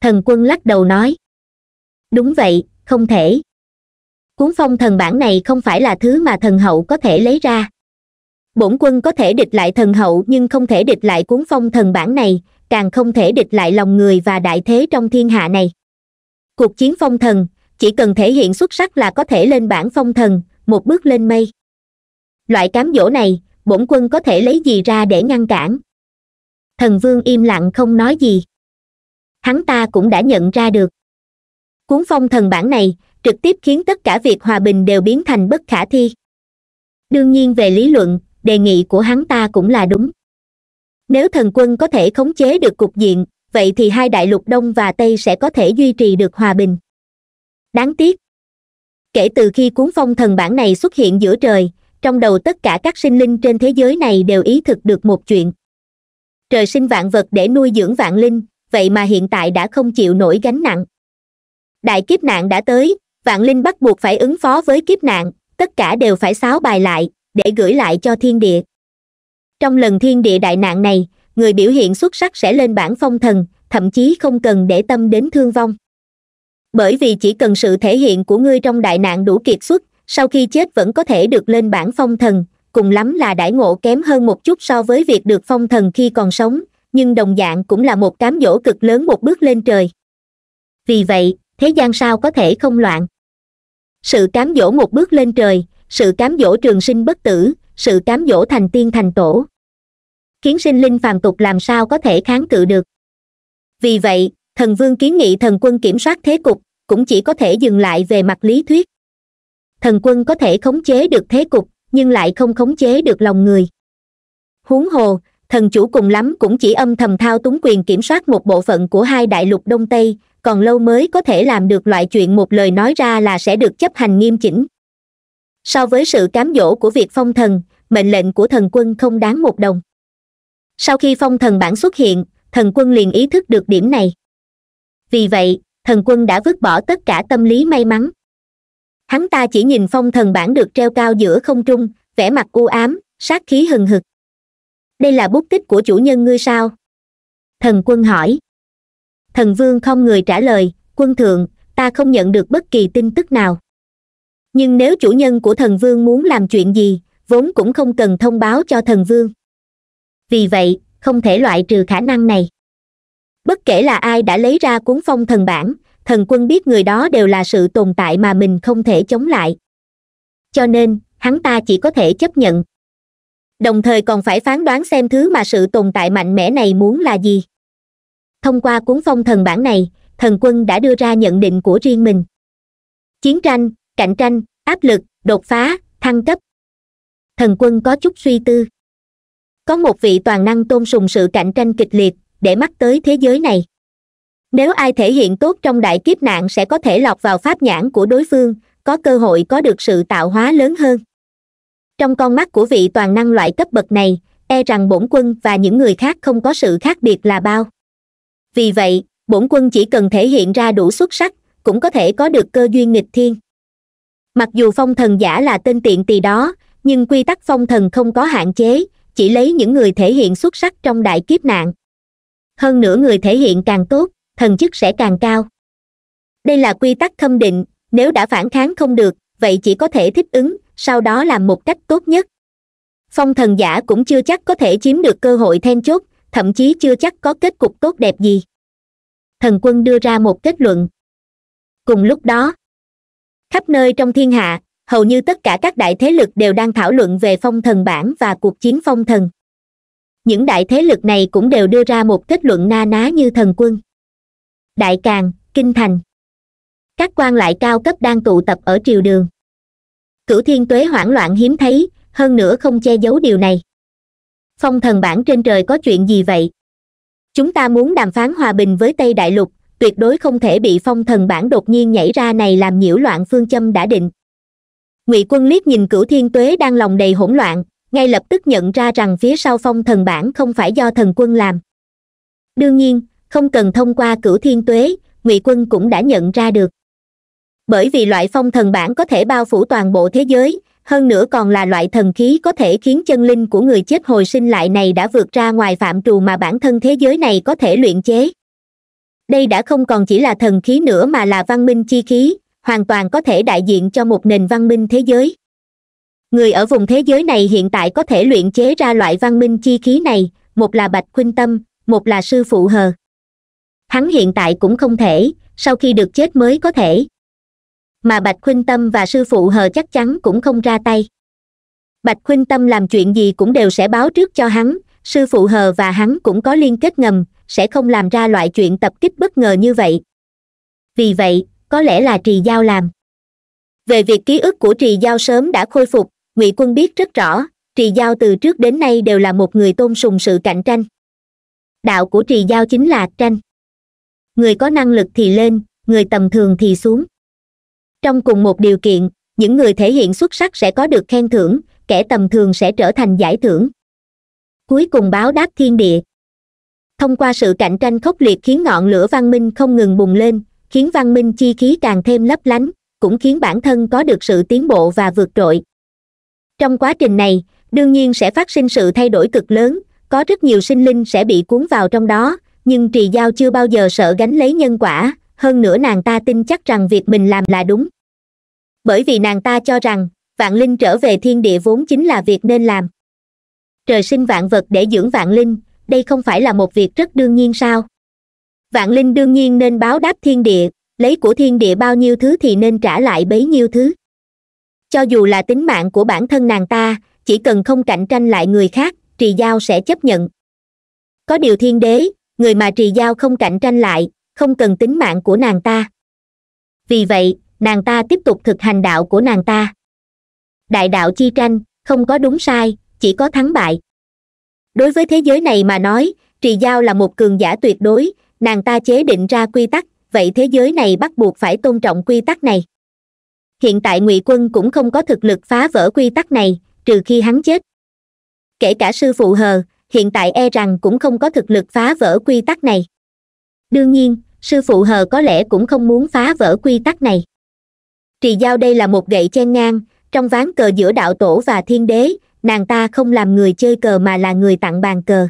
thần quân lắc đầu nói đúng vậy không thể cuốn phong thần bản này không phải là thứ mà thần hậu có thể lấy ra bổn quân có thể địch lại thần hậu nhưng không thể địch lại cuốn phong thần bản này càng không thể địch lại lòng người và đại thế trong thiên hạ này cuộc chiến phong thần chỉ cần thể hiện xuất sắc là có thể lên bản phong thần một bước lên mây loại cám dỗ này bổn quân có thể lấy gì ra để ngăn cản thần vương im lặng không nói gì hắn ta cũng đã nhận ra được cuốn phong thần bản này trực tiếp khiến tất cả việc hòa bình đều biến thành bất khả thi đương nhiên về lý luận đề nghị của hắn ta cũng là đúng nếu thần quân có thể khống chế được cục diện vậy thì hai đại lục đông và tây sẽ có thể duy trì được hòa bình đáng tiếc kể từ khi cuốn phong thần bản này xuất hiện giữa trời trong đầu tất cả các sinh linh trên thế giới này đều ý thực được một chuyện trời sinh vạn vật để nuôi dưỡng vạn linh vậy mà hiện tại đã không chịu nổi gánh nặng đại kiếp nạn đã tới vạn linh bắt buộc phải ứng phó với kiếp nạn tất cả đều phải xáo bài lại để gửi lại cho thiên địa trong lần thiên địa đại nạn này người biểu hiện xuất sắc sẽ lên bảng phong thần thậm chí không cần để tâm đến thương vong bởi vì chỉ cần sự thể hiện của ngươi trong đại nạn đủ kiệt xuất sau khi chết vẫn có thể được lên bản phong thần cùng lắm là đãi ngộ kém hơn một chút so với việc được phong thần khi còn sống nhưng đồng dạng cũng là một cám dỗ cực lớn một bước lên trời vì vậy thế gian sao có thể không loạn sự cám dỗ một bước lên trời sự cám dỗ trường sinh bất tử sự cám dỗ thành tiên thành tổ khiến sinh linh phàm tục làm sao có thể kháng cự được vì vậy thần vương kiến nghị thần quân kiểm soát thế cục cũng chỉ có thể dừng lại về mặt lý thuyết thần quân có thể khống chế được thế cục nhưng lại không khống chế được lòng người huống hồ thần chủ cùng lắm cũng chỉ âm thầm thao túng quyền kiểm soát một bộ phận của hai đại lục đông tây còn lâu mới có thể làm được loại chuyện một lời nói ra là sẽ được chấp hành nghiêm chỉnh so với sự cám dỗ của việc phong thần mệnh lệnh của thần quân không đáng một đồng sau khi phong thần bản xuất hiện thần quân liền ý thức được điểm này vì vậy thần quân đã vứt bỏ tất cả tâm lý may mắn hắn ta chỉ nhìn phong thần bản được treo cao giữa không trung vẻ mặt u ám sát khí hừng hực đây là bút tích của chủ nhân ngươi sao thần quân hỏi thần vương không người trả lời quân thượng ta không nhận được bất kỳ tin tức nào nhưng nếu chủ nhân của thần vương muốn làm chuyện gì vốn cũng không cần thông báo cho thần vương vì vậy không thể loại trừ khả năng này bất kể là ai đã lấy ra cuốn phong thần bản thần quân biết người đó đều là sự tồn tại mà mình không thể chống lại cho nên hắn ta chỉ có thể chấp nhận đồng thời còn phải phán đoán xem thứ mà sự tồn tại mạnh mẽ này muốn là gì thông qua cuốn phong thần bản này thần quân đã đưa ra nhận định của riêng mình chiến tranh cạnh tranh áp lực đột phá thăng cấp thần quân có chút suy tư có một vị toàn năng tôn sùng sự cạnh tranh kịch liệt để mắt tới thế giới này nếu ai thể hiện tốt trong đại kiếp nạn sẽ có thể lọt vào pháp nhãn của đối phương có cơ hội có được sự tạo hóa lớn hơn trong con mắt của vị toàn năng loại cấp bậc này e rằng bổn quân và những người khác không có sự khác biệt là bao vì vậy bổn quân chỉ cần thể hiện ra đủ xuất sắc cũng có thể có được cơ duyên nghịch thiên mặc dù phong thần giả là tên tiện tì đó nhưng quy tắc phong thần không có hạn chế chỉ lấy những người thể hiện xuất sắc trong đại kiếp nạn hơn nữa người thể hiện càng tốt thần chức sẽ càng cao đây là quy tắc thâm định nếu đã phản kháng không được vậy chỉ có thể thích ứng sau đó làm một cách tốt nhất phong thần giả cũng chưa chắc có thể chiếm được cơ hội then chốt thậm chí chưa chắc có kết cục tốt đẹp gì thần quân đưa ra một kết luận cùng lúc đó khắp nơi trong thiên hạ hầu như tất cả các đại thế lực đều đang thảo luận về phong thần bản và cuộc chiến phong thần những đại thế lực này cũng đều đưa ra một kết luận na ná như thần quân đại càng kinh thành các quan lại cao cấp đang tụ tập ở triều đường cửu thiên tuế hoảng loạn hiếm thấy hơn nữa không che giấu điều này phong thần bản trên trời có chuyện gì vậy chúng ta muốn đàm phán hòa bình với tây đại lục tuyệt đối không thể bị phong thần bản đột nhiên nhảy ra này làm nhiễu loạn phương châm đã định ngụy quân liếc nhìn cửu thiên tuế đang lòng đầy hỗn loạn ngay lập tức nhận ra rằng phía sau phong thần bản không phải do thần quân làm đương nhiên không cần thông qua cửu thiên tuế ngụy quân cũng đã nhận ra được bởi vì loại phong thần bản có thể bao phủ toàn bộ thế giới hơn nữa còn là loại thần khí có thể khiến chân linh của người chết hồi sinh lại này đã vượt ra ngoài phạm trù mà bản thân thế giới này có thể luyện chế đây đã không còn chỉ là thần khí nữa mà là văn minh chi khí hoàn toàn có thể đại diện cho một nền văn minh thế giới người ở vùng thế giới này hiện tại có thể luyện chế ra loại văn minh chi khí này một là bạch khuynh tâm một là sư phụ hờ hắn hiện tại cũng không thể sau khi được chết mới có thể mà bạch khuynh tâm và sư phụ hờ chắc chắn cũng không ra tay bạch khuynh tâm làm chuyện gì cũng đều sẽ báo trước cho hắn sư phụ hờ và hắn cũng có liên kết ngầm sẽ không làm ra loại chuyện tập kích bất ngờ như vậy vì vậy có lẽ là trì giao làm về việc ký ức của trì giao sớm đã khôi phục ngụy quân biết rất rõ trì giao từ trước đến nay đều là một người tôn sùng sự cạnh tranh đạo của trì giao chính là tranh người có năng lực thì lên người tầm thường thì xuống trong cùng một điều kiện những người thể hiện xuất sắc sẽ có được khen thưởng kẻ tầm thường sẽ trở thành giải thưởng cuối cùng báo đáp thiên địa thông qua sự cạnh tranh khốc liệt khiến ngọn lửa văn minh không ngừng bùng lên khiến văn minh chi khí càng thêm lấp lánh cũng khiến bản thân có được sự tiến bộ và vượt trội trong quá trình này đương nhiên sẽ phát sinh sự thay đổi cực lớn có rất nhiều sinh linh sẽ bị cuốn vào trong đó nhưng trì giao chưa bao giờ sợ gánh lấy nhân quả hơn nữa nàng ta tin chắc rằng việc mình làm là đúng bởi vì nàng ta cho rằng vạn linh trở về thiên địa vốn chính là việc nên làm trời sinh vạn vật để dưỡng vạn linh đây không phải là một việc rất đương nhiên sao vạn linh đương nhiên nên báo đáp thiên địa lấy của thiên địa bao nhiêu thứ thì nên trả lại bấy nhiêu thứ cho dù là tính mạng của bản thân nàng ta chỉ cần không cạnh tranh lại người khác trì giao sẽ chấp nhận có điều thiên đế người mà trì giao không cạnh tranh lại không cần tính mạng của nàng ta vì vậy nàng ta tiếp tục thực hành đạo của nàng ta đại đạo chi tranh không có đúng sai chỉ có thắng bại đối với thế giới này mà nói trì giao là một cường giả tuyệt đối nàng ta chế định ra quy tắc vậy thế giới này bắt buộc phải tôn trọng quy tắc này hiện tại ngụy quân cũng không có thực lực phá vỡ quy tắc này trừ khi hắn chết kể cả sư phụ hờ hiện tại e rằng cũng không có thực lực phá vỡ quy tắc này đương nhiên sư phụ hờ có lẽ cũng không muốn phá vỡ quy tắc này trì giao đây là một gậy chen ngang trong ván cờ giữa đạo tổ và thiên đế nàng ta không làm người chơi cờ mà là người tặng bàn cờ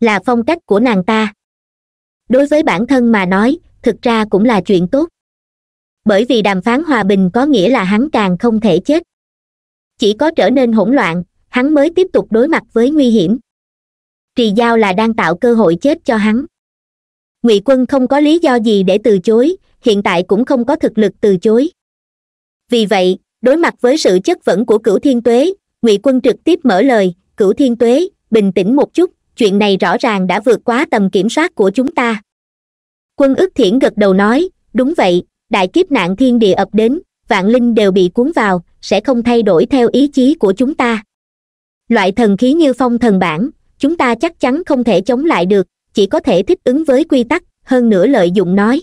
là phong cách của nàng ta đối với bản thân mà nói thực ra cũng là chuyện tốt bởi vì đàm phán hòa bình có nghĩa là hắn càng không thể chết chỉ có trở nên hỗn loạn hắn mới tiếp tục đối mặt với nguy hiểm trì giao là đang tạo cơ hội chết cho hắn ngụy quân không có lý do gì để từ chối hiện tại cũng không có thực lực từ chối vì vậy đối mặt với sự chất vấn của cửu thiên tuế ngụy quân trực tiếp mở lời cửu thiên tuế bình tĩnh một chút chuyện này rõ ràng đã vượt quá tầm kiểm soát của chúng ta quân ức thiển gật đầu nói đúng vậy đại kiếp nạn thiên địa ập đến vạn linh đều bị cuốn vào sẽ không thay đổi theo ý chí của chúng ta loại thần khí như phong thần bản chúng ta chắc chắn không thể chống lại được chỉ có thể thích ứng với quy tắc hơn nữa lợi dụng nói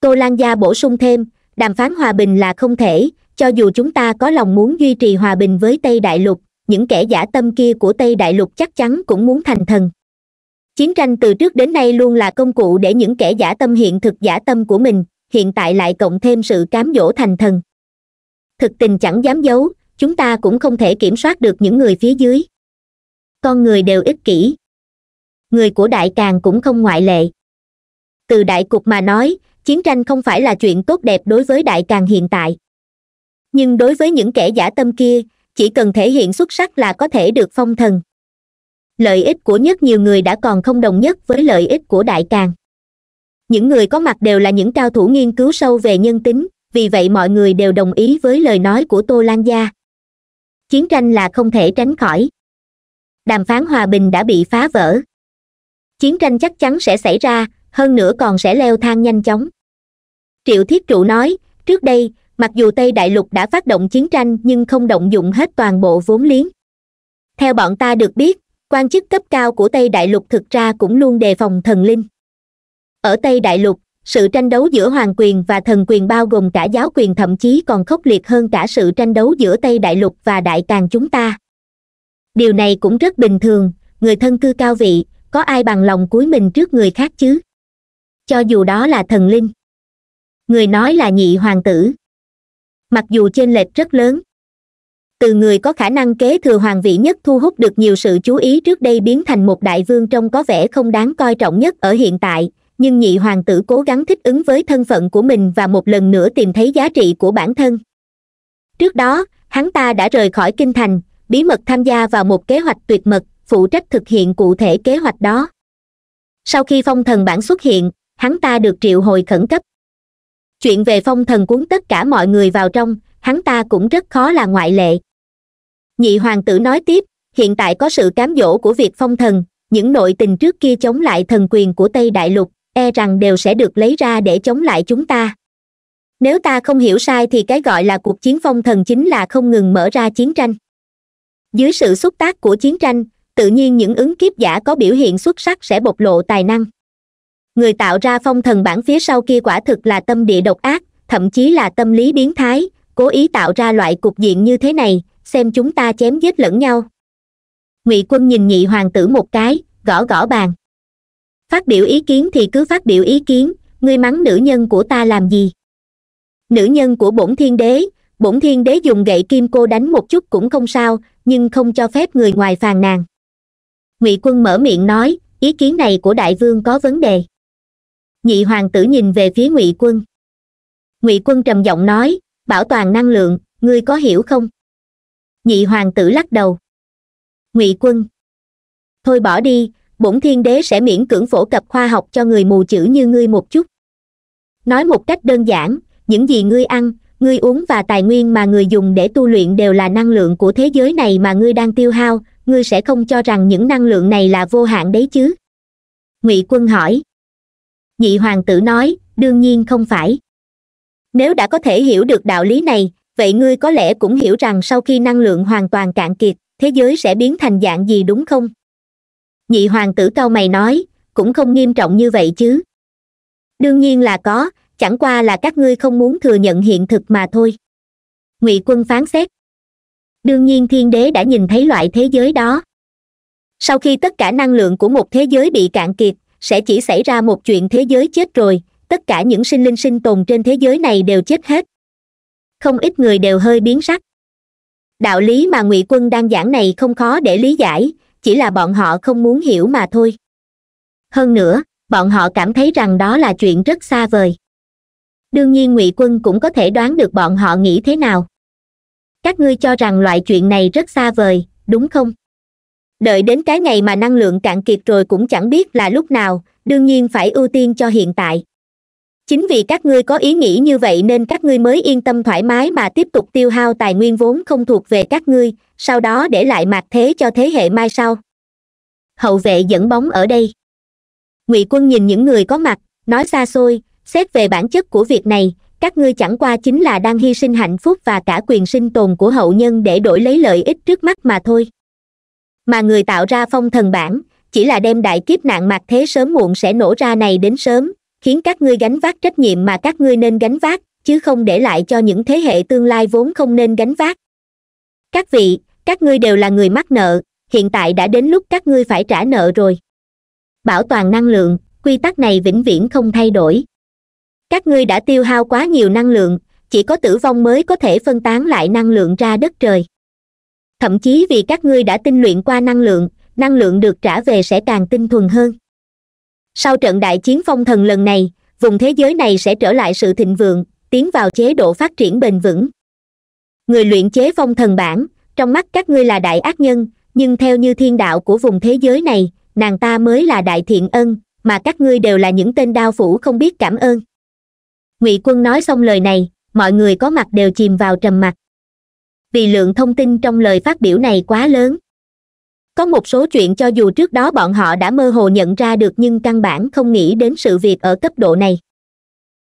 tô lan gia bổ sung thêm đàm phán hòa bình là không thể cho dù chúng ta có lòng muốn duy trì hòa bình với tây đại lục những kẻ giả tâm kia của tây đại lục chắc chắn cũng muốn thành thần chiến tranh từ trước đến nay luôn là công cụ để những kẻ giả tâm hiện thực giả tâm của mình hiện tại lại cộng thêm sự cám dỗ thành thần thực tình chẳng dám giấu chúng ta cũng không thể kiểm soát được những người phía dưới con người đều ích kỷ người của đại càng cũng không ngoại lệ từ đại cục mà nói chiến tranh không phải là chuyện tốt đẹp đối với đại càng hiện tại nhưng đối với những kẻ giả tâm kia chỉ cần thể hiện xuất sắc là có thể được phong thần lợi ích của nhất nhiều người đã còn không đồng nhất với lợi ích của đại càng những người có mặt đều là những cao thủ nghiên cứu sâu về nhân tính vì vậy mọi người đều đồng ý với lời nói của tô lan gia chiến tranh là không thể tránh khỏi đàm phán hòa bình đã bị phá vỡ chiến tranh chắc chắn sẽ xảy ra hơn nữa còn sẽ leo thang nhanh chóng triệu thiết trụ nói trước đây mặc dù tây đại lục đã phát động chiến tranh nhưng không động dụng hết toàn bộ vốn liếng theo bọn ta được biết quan chức cấp cao của tây đại lục thực ra cũng luôn đề phòng thần linh ở tây đại lục sự tranh đấu giữa hoàng quyền và thần quyền bao gồm cả giáo quyền thậm chí còn khốc liệt hơn cả sự tranh đấu giữa tây đại lục và đại càng chúng ta điều này cũng rất bình thường người thân cư cao vị có ai bằng lòng cúi mình trước người khác chứ cho dù đó là thần linh người nói là nhị hoàng tử mặc dù trên lệch rất lớn từ người có khả năng kế thừa hoàng vị nhất thu hút được nhiều sự chú ý trước đây biến thành một đại vương trông có vẻ không đáng coi trọng nhất ở hiện tại nhưng nhị hoàng tử cố gắng thích ứng với thân phận của mình và một lần nữa tìm thấy giá trị của bản thân trước đó hắn ta đã rời khỏi kinh thành bí mật tham gia vào một kế hoạch tuyệt mật phụ trách thực hiện cụ thể kế hoạch đó sau khi phong thần bản xuất hiện hắn ta được triệu hồi khẩn cấp chuyện về phong thần cuốn tất cả mọi người vào trong hắn ta cũng rất khó là ngoại lệ nhị hoàng tử nói tiếp hiện tại có sự cám dỗ của việc phong thần những nội tình trước kia chống lại thần quyền của tây đại lục e rằng đều sẽ được lấy ra để chống lại chúng ta nếu ta không hiểu sai thì cái gọi là cuộc chiến phong thần chính là không ngừng mở ra chiến tranh dưới sự xúc tác của chiến tranh tự nhiên những ứng kiếp giả có biểu hiện xuất sắc sẽ bộc lộ tài năng người tạo ra phong thần bản phía sau kia quả thực là tâm địa độc ác thậm chí là tâm lý biến thái cố ý tạo ra loại cục diện như thế này xem chúng ta chém giết lẫn nhau ngụy quân nhìn nhị hoàng tử một cái gõ gõ bàn phát biểu ý kiến thì cứ phát biểu ý kiến ngươi mắng nữ nhân của ta làm gì nữ nhân của bổn thiên đế bổn thiên đế dùng gậy kim cô đánh một chút cũng không sao nhưng không cho phép người ngoài phàn nàn ngụy quân mở miệng nói ý kiến này của đại vương có vấn đề nhị hoàng tử nhìn về phía ngụy quân ngụy quân trầm giọng nói bảo toàn năng lượng ngươi có hiểu không nhị hoàng tử lắc đầu ngụy quân thôi bỏ đi bổn thiên đế sẽ miễn cưỡng phổ cập khoa học cho người mù chữ như ngươi một chút nói một cách đơn giản những gì ngươi ăn ngươi uống và tài nguyên mà người dùng để tu luyện đều là năng lượng của thế giới này mà ngươi đang tiêu hao ngươi sẽ không cho rằng những năng lượng này là vô hạn đấy chứ ngụy quân hỏi nhị hoàng tử nói đương nhiên không phải nếu đã có thể hiểu được đạo lý này vậy ngươi có lẽ cũng hiểu rằng sau khi năng lượng hoàn toàn cạn kiệt thế giới sẽ biến thành dạng gì đúng không nhị hoàng tử cao mày nói cũng không nghiêm trọng như vậy chứ đương nhiên là có chẳng qua là các ngươi không muốn thừa nhận hiện thực mà thôi ngụy quân phán xét đương nhiên thiên đế đã nhìn thấy loại thế giới đó sau khi tất cả năng lượng của một thế giới bị cạn kiệt sẽ chỉ xảy ra một chuyện thế giới chết rồi tất cả những sinh linh sinh tồn trên thế giới này đều chết hết không ít người đều hơi biến sắc đạo lý mà ngụy quân đang giảng này không khó để lý giải chỉ là bọn họ không muốn hiểu mà thôi hơn nữa bọn họ cảm thấy rằng đó là chuyện rất xa vời đương nhiên ngụy quân cũng có thể đoán được bọn họ nghĩ thế nào các ngươi cho rằng loại chuyện này rất xa vời đúng không đợi đến cái ngày mà năng lượng cạn kiệt rồi cũng chẳng biết là lúc nào đương nhiên phải ưu tiên cho hiện tại chính vì các ngươi có ý nghĩ như vậy nên các ngươi mới yên tâm thoải mái mà tiếp tục tiêu hao tài nguyên vốn không thuộc về các ngươi sau đó để lại mạc thế cho thế hệ mai sau hậu vệ dẫn bóng ở đây ngụy quân nhìn những người có mặt nói xa xôi xét về bản chất của việc này các ngươi chẳng qua chính là đang hy sinh hạnh phúc và cả quyền sinh tồn của hậu nhân để đổi lấy lợi ích trước mắt mà thôi mà người tạo ra phong thần bản chỉ là đem đại kiếp nạn mạc thế sớm muộn sẽ nổ ra này đến sớm khiến các ngươi gánh vác trách nhiệm mà các ngươi nên gánh vác chứ không để lại cho những thế hệ tương lai vốn không nên gánh vác các vị các ngươi đều là người mắc nợ hiện tại đã đến lúc các ngươi phải trả nợ rồi bảo toàn năng lượng quy tắc này vĩnh viễn không thay đổi các ngươi đã tiêu hao quá nhiều năng lượng chỉ có tử vong mới có thể phân tán lại năng lượng ra đất trời thậm chí vì các ngươi đã tinh luyện qua năng lượng năng lượng được trả về sẽ càng tinh thuần hơn sau trận đại chiến phong thần lần này vùng thế giới này sẽ trở lại sự thịnh vượng tiến vào chế độ phát triển bền vững người luyện chế phong thần bản trong mắt các ngươi là đại ác nhân nhưng theo như thiên đạo của vùng thế giới này nàng ta mới là đại thiện ân mà các ngươi đều là những tên đao phủ không biết cảm ơn ngụy quân nói xong lời này mọi người có mặt đều chìm vào trầm mặc vì lượng thông tin trong lời phát biểu này quá lớn có một số chuyện cho dù trước đó bọn họ đã mơ hồ nhận ra được nhưng căn bản không nghĩ đến sự việc ở cấp độ này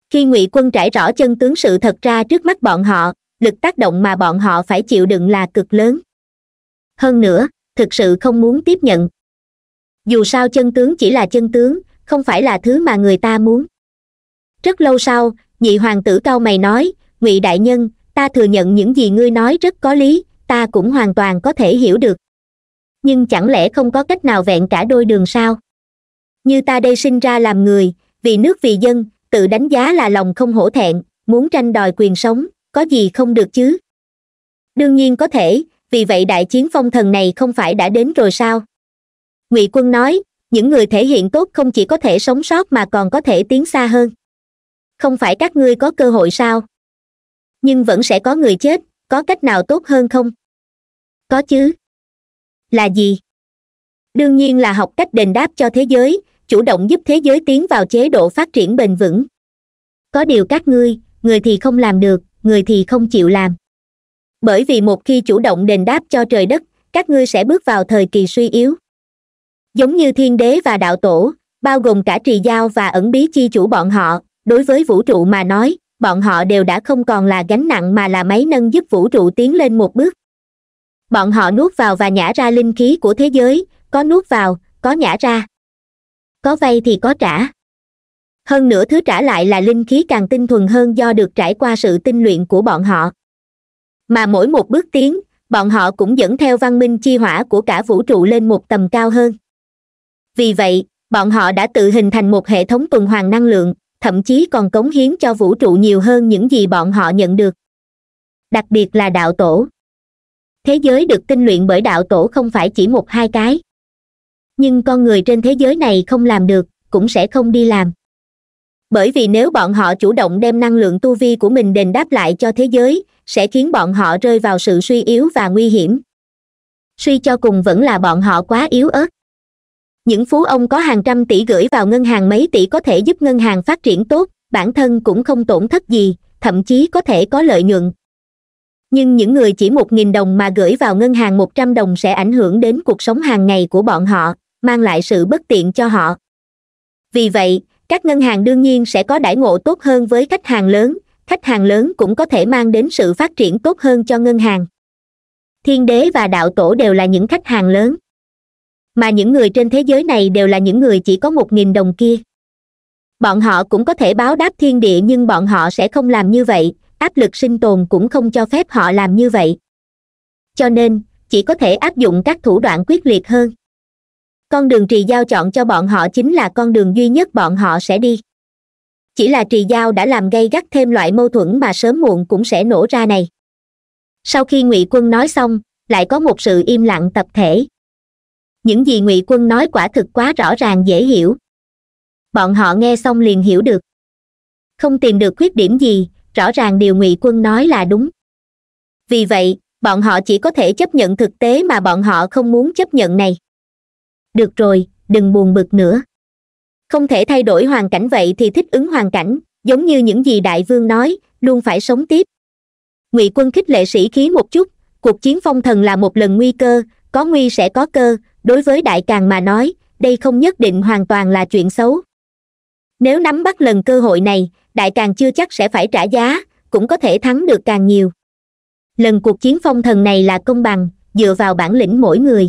khi ngụy quân trải rõ chân tướng sự thật ra trước mắt bọn họ lực tác động mà bọn họ phải chịu đựng là cực lớn hơn nữa thực sự không muốn tiếp nhận dù sao chân tướng chỉ là chân tướng không phải là thứ mà người ta muốn rất lâu sau nhị hoàng tử cao mày nói ngụy đại nhân ta thừa nhận những gì ngươi nói rất có lý ta cũng hoàn toàn có thể hiểu được nhưng chẳng lẽ không có cách nào vẹn cả đôi đường sao như ta đây sinh ra làm người vì nước vì dân tự đánh giá là lòng không hổ thẹn muốn tranh đòi quyền sống có gì không được chứ đương nhiên có thể vì vậy đại chiến phong thần này không phải đã đến rồi sao ngụy quân nói những người thể hiện tốt không chỉ có thể sống sót mà còn có thể tiến xa hơn không phải các ngươi có cơ hội sao nhưng vẫn sẽ có người chết có cách nào tốt hơn không có chứ là gì đương nhiên là học cách đền đáp cho thế giới chủ động giúp thế giới tiến vào chế độ phát triển bền vững có điều các ngươi người thì không làm được người thì không chịu làm bởi vì một khi chủ động đền đáp cho trời đất các ngươi sẽ bước vào thời kỳ suy yếu giống như thiên đế và đạo tổ bao gồm cả trì giao và ẩn bí chi chủ bọn họ đối với vũ trụ mà nói bọn họ đều đã không còn là gánh nặng mà là máy nâng giúp vũ trụ tiến lên một bước bọn họ nuốt vào và nhả ra linh khí của thế giới có nuốt vào có nhả ra có vay thì có trả hơn nữa thứ trả lại là linh khí càng tinh thuần hơn do được trải qua sự tinh luyện của bọn họ mà mỗi một bước tiến bọn họ cũng dẫn theo văn minh chi hỏa của cả vũ trụ lên một tầm cao hơn vì vậy bọn họ đã tự hình thành một hệ thống tuần hoàn năng lượng thậm chí còn cống hiến cho vũ trụ nhiều hơn những gì bọn họ nhận được đặc biệt là đạo tổ thế giới được tinh luyện bởi đạo tổ không phải chỉ một hai cái nhưng con người trên thế giới này không làm được cũng sẽ không đi làm bởi vì nếu bọn họ chủ động đem năng lượng tu vi của mình đền đáp lại cho thế giới sẽ khiến bọn họ rơi vào sự suy yếu và nguy hiểm suy cho cùng vẫn là bọn họ quá yếu ớt những phú ông có hàng trăm tỷ gửi vào ngân hàng mấy tỷ có thể giúp ngân hàng phát triển tốt bản thân cũng không tổn thất gì thậm chí có thể có lợi nhuận nhưng những người chỉ một nghìn đồng mà gửi vào ngân hàng một trăm đồng sẽ ảnh hưởng đến cuộc sống hàng ngày của bọn họ mang lại sự bất tiện cho họ vì vậy các ngân hàng đương nhiên sẽ có đãi ngộ tốt hơn với khách hàng lớn khách hàng lớn cũng có thể mang đến sự phát triển tốt hơn cho ngân hàng thiên đế và đạo tổ đều là những khách hàng lớn mà những người trên thế giới này đều là những người chỉ có một nghìn đồng kia bọn họ cũng có thể báo đáp thiên địa nhưng bọn họ sẽ không làm như vậy áp lực sinh tồn cũng không cho phép họ làm như vậy cho nên chỉ có thể áp dụng các thủ đoạn quyết liệt hơn con đường trì giao chọn cho bọn họ chính là con đường duy nhất bọn họ sẽ đi chỉ là trì giao đã làm gây gắt thêm loại mâu thuẫn mà sớm muộn cũng sẽ nổ ra này sau khi ngụy quân nói xong lại có một sự im lặng tập thể những gì ngụy quân nói quả thực quá rõ ràng dễ hiểu bọn họ nghe xong liền hiểu được không tìm được khuyết điểm gì rõ ràng điều ngụy quân nói là đúng vì vậy bọn họ chỉ có thể chấp nhận thực tế mà bọn họ không muốn chấp nhận này được rồi đừng buồn bực nữa không thể thay đổi hoàn cảnh vậy thì thích ứng hoàn cảnh giống như những gì đại vương nói luôn phải sống tiếp ngụy quân khích lệ sĩ khí một chút cuộc chiến phong thần là một lần nguy cơ có nguy sẽ có cơ đối với đại càng mà nói đây không nhất định hoàn toàn là chuyện xấu nếu nắm bắt lần cơ hội này đại càng chưa chắc sẽ phải trả giá cũng có thể thắng được càng nhiều lần cuộc chiến phong thần này là công bằng dựa vào bản lĩnh mỗi người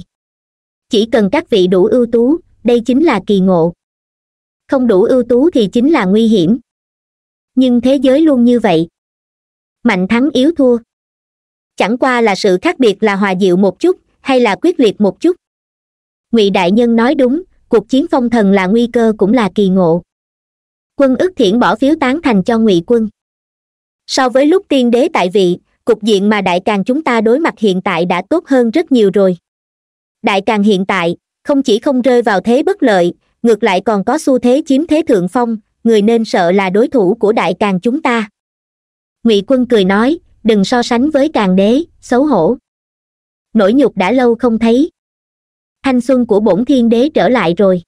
chỉ cần các vị đủ ưu tú đây chính là kỳ ngộ không đủ ưu tú thì chính là nguy hiểm nhưng thế giới luôn như vậy mạnh thắng yếu thua chẳng qua là sự khác biệt là hòa dịu một chút hay là quyết liệt một chút ngụy đại nhân nói đúng cuộc chiến phong thần là nguy cơ cũng là kỳ ngộ quân ức thiển bỏ phiếu tán thành cho ngụy quân so với lúc tiên đế tại vị cục diện mà đại càng chúng ta đối mặt hiện tại đã tốt hơn rất nhiều rồi đại càng hiện tại không chỉ không rơi vào thế bất lợi ngược lại còn có xu thế chiếm thế thượng phong người nên sợ là đối thủ của đại càng chúng ta ngụy quân cười nói đừng so sánh với càng đế xấu hổ nỗi nhục đã lâu không thấy thanh xuân của bổn thiên đế trở lại rồi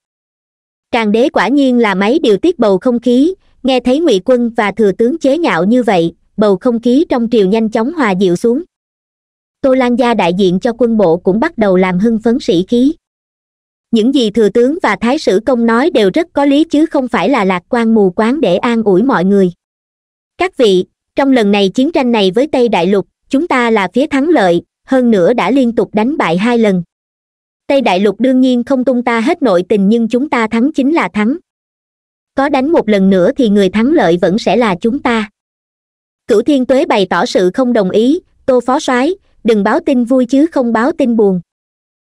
càng đế quả nhiên là máy điều tiết bầu không khí nghe thấy ngụy quân và thừa tướng chế nhạo như vậy bầu không khí trong triều nhanh chóng hòa dịu xuống tô lan gia đại diện cho quân bộ cũng bắt đầu làm hưng phấn sĩ khí những gì thừa tướng và thái sử công nói đều rất có lý chứ không phải là lạc quan mù quáng để an ủi mọi người các vị trong lần này chiến tranh này với tây đại lục chúng ta là phía thắng lợi hơn nữa đã liên tục đánh bại hai lần tây đại lục đương nhiên không tung ta hết nội tình nhưng chúng ta thắng chính là thắng có đánh một lần nữa thì người thắng lợi vẫn sẽ là chúng ta cửu thiên tuế bày tỏ sự không đồng ý tô phó soái đừng báo tin vui chứ không báo tin buồn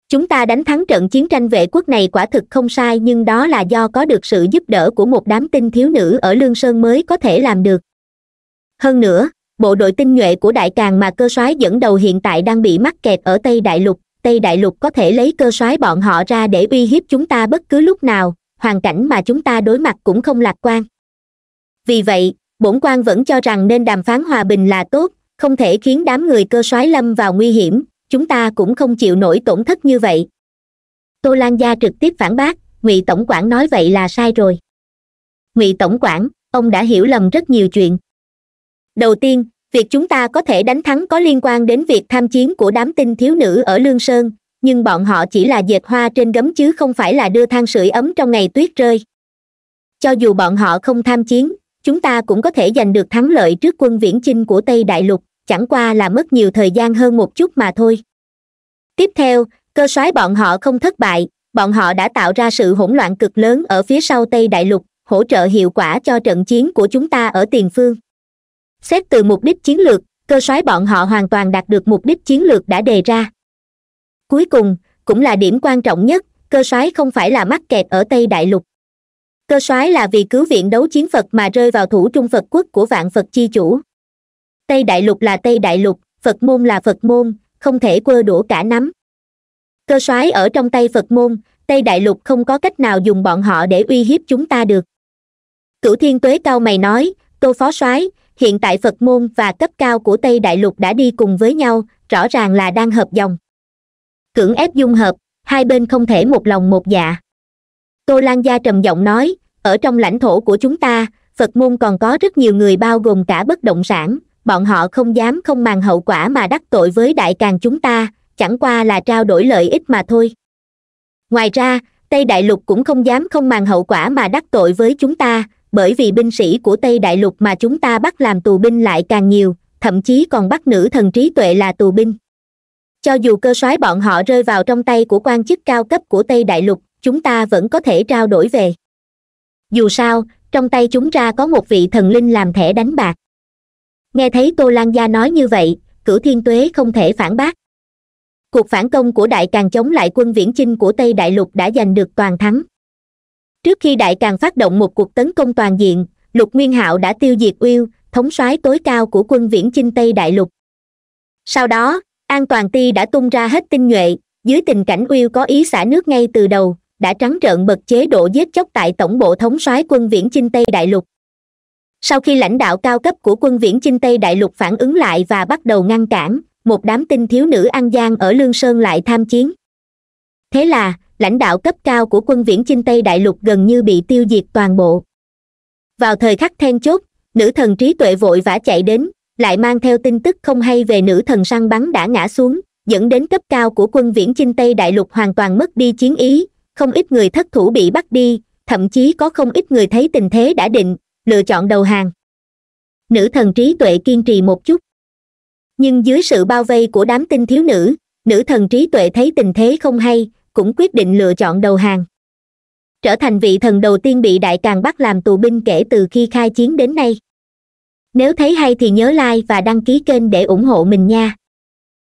chúng ta đánh thắng trận chiến tranh vệ quốc này quả thực không sai nhưng đó là do có được sự giúp đỡ của một đám tinh thiếu nữ ở lương sơn mới có thể làm được hơn nữa bộ đội tinh nhuệ của đại càng mà cơ soái dẫn đầu hiện tại đang bị mắc kẹt ở tây đại lục tây đại lục có thể lấy cơ soái bọn họ ra để uy hiếp chúng ta bất cứ lúc nào hoàn cảnh mà chúng ta đối mặt cũng không lạc quan vì vậy bổn quan vẫn cho rằng nên đàm phán hòa bình là tốt không thể khiến đám người cơ soái lâm vào nguy hiểm chúng ta cũng không chịu nổi tổn thất như vậy tô lan gia trực tiếp phản bác ngụy tổng quản nói vậy là sai rồi ngụy tổng quản ông đã hiểu lầm rất nhiều chuyện đầu tiên việc chúng ta có thể đánh thắng có liên quan đến việc tham chiến của đám tinh thiếu nữ ở lương sơn nhưng bọn họ chỉ là dệt hoa trên gấm chứ không phải là đưa than sưởi ấm trong ngày tuyết rơi cho dù bọn họ không tham chiến chúng ta cũng có thể giành được thắng lợi trước quân viễn chinh của tây đại lục chẳng qua là mất nhiều thời gian hơn một chút mà thôi tiếp theo cơ soái bọn họ không thất bại bọn họ đã tạo ra sự hỗn loạn cực lớn ở phía sau tây đại lục hỗ trợ hiệu quả cho trận chiến của chúng ta ở tiền phương xét từ mục đích chiến lược cơ soái bọn họ hoàn toàn đạt được mục đích chiến lược đã đề ra cuối cùng cũng là điểm quan trọng nhất cơ soái không phải là mắc kẹt ở tây đại lục cơ soái là vì cứu viện đấu chiến phật mà rơi vào thủ trung phật quốc của vạn phật chi chủ tây đại lục là tây đại lục phật môn là phật môn không thể quơ đũa cả nắm cơ soái ở trong tay phật môn tây đại lục không có cách nào dùng bọn họ để uy hiếp chúng ta được cửu thiên tuế cao mày nói tô phó soái hiện tại phật môn và cấp cao của tây đại lục đã đi cùng với nhau rõ ràng là đang hợp dòng cưỡng ép dung hợp hai bên không thể một lòng một dạ tô lan gia trầm giọng nói ở trong lãnh thổ của chúng ta phật môn còn có rất nhiều người bao gồm cả bất động sản bọn họ không dám không màng hậu quả mà đắc tội với đại càng chúng ta chẳng qua là trao đổi lợi ích mà thôi ngoài ra tây đại lục cũng không dám không màng hậu quả mà đắc tội với chúng ta bởi vì binh sĩ của tây đại lục mà chúng ta bắt làm tù binh lại càng nhiều thậm chí còn bắt nữ thần trí tuệ là tù binh cho dù cơ soái bọn họ rơi vào trong tay của quan chức cao cấp của tây đại lục chúng ta vẫn có thể trao đổi về dù sao trong tay chúng ra có một vị thần linh làm thẻ đánh bạc nghe thấy tô lan gia nói như vậy cửu thiên tuế không thể phản bác cuộc phản công của đại càng chống lại quân viễn chinh của tây đại lục đã giành được toàn thắng trước khi đại càng phát động một cuộc tấn công toàn diện lục nguyên hạo đã tiêu diệt uyêu thống soái tối cao của quân viễn chinh tây đại lục sau đó an toàn ti đã tung ra hết tinh nhuệ dưới tình cảnh uyêu có ý xả nước ngay từ đầu đã trắng trợn bật chế độ giết chóc tại tổng bộ thống soái quân viễn chinh tây đại lục sau khi lãnh đạo cao cấp của quân viễn chinh tây đại lục phản ứng lại và bắt đầu ngăn cản một đám tinh thiếu nữ an giang ở lương sơn lại tham chiến thế là lãnh đạo cấp cao của quân viễn chinh tây đại lục gần như bị tiêu diệt toàn bộ vào thời khắc then chốt nữ thần trí tuệ vội vã chạy đến lại mang theo tin tức không hay về nữ thần săn bắn đã ngã xuống dẫn đến cấp cao của quân viễn chinh tây đại lục hoàn toàn mất đi chiến ý không ít người thất thủ bị bắt đi thậm chí có không ít người thấy tình thế đã định lựa chọn đầu hàng nữ thần trí tuệ kiên trì một chút nhưng dưới sự bao vây của đám tinh thiếu nữ nữ thần trí tuệ thấy tình thế không hay cũng quyết định lựa chọn đầu hàng trở thành vị thần đầu tiên bị đại càng bắt làm tù binh kể từ khi khai chiến đến nay nếu thấy hay thì nhớ like và đăng ký kênh để ủng hộ mình nha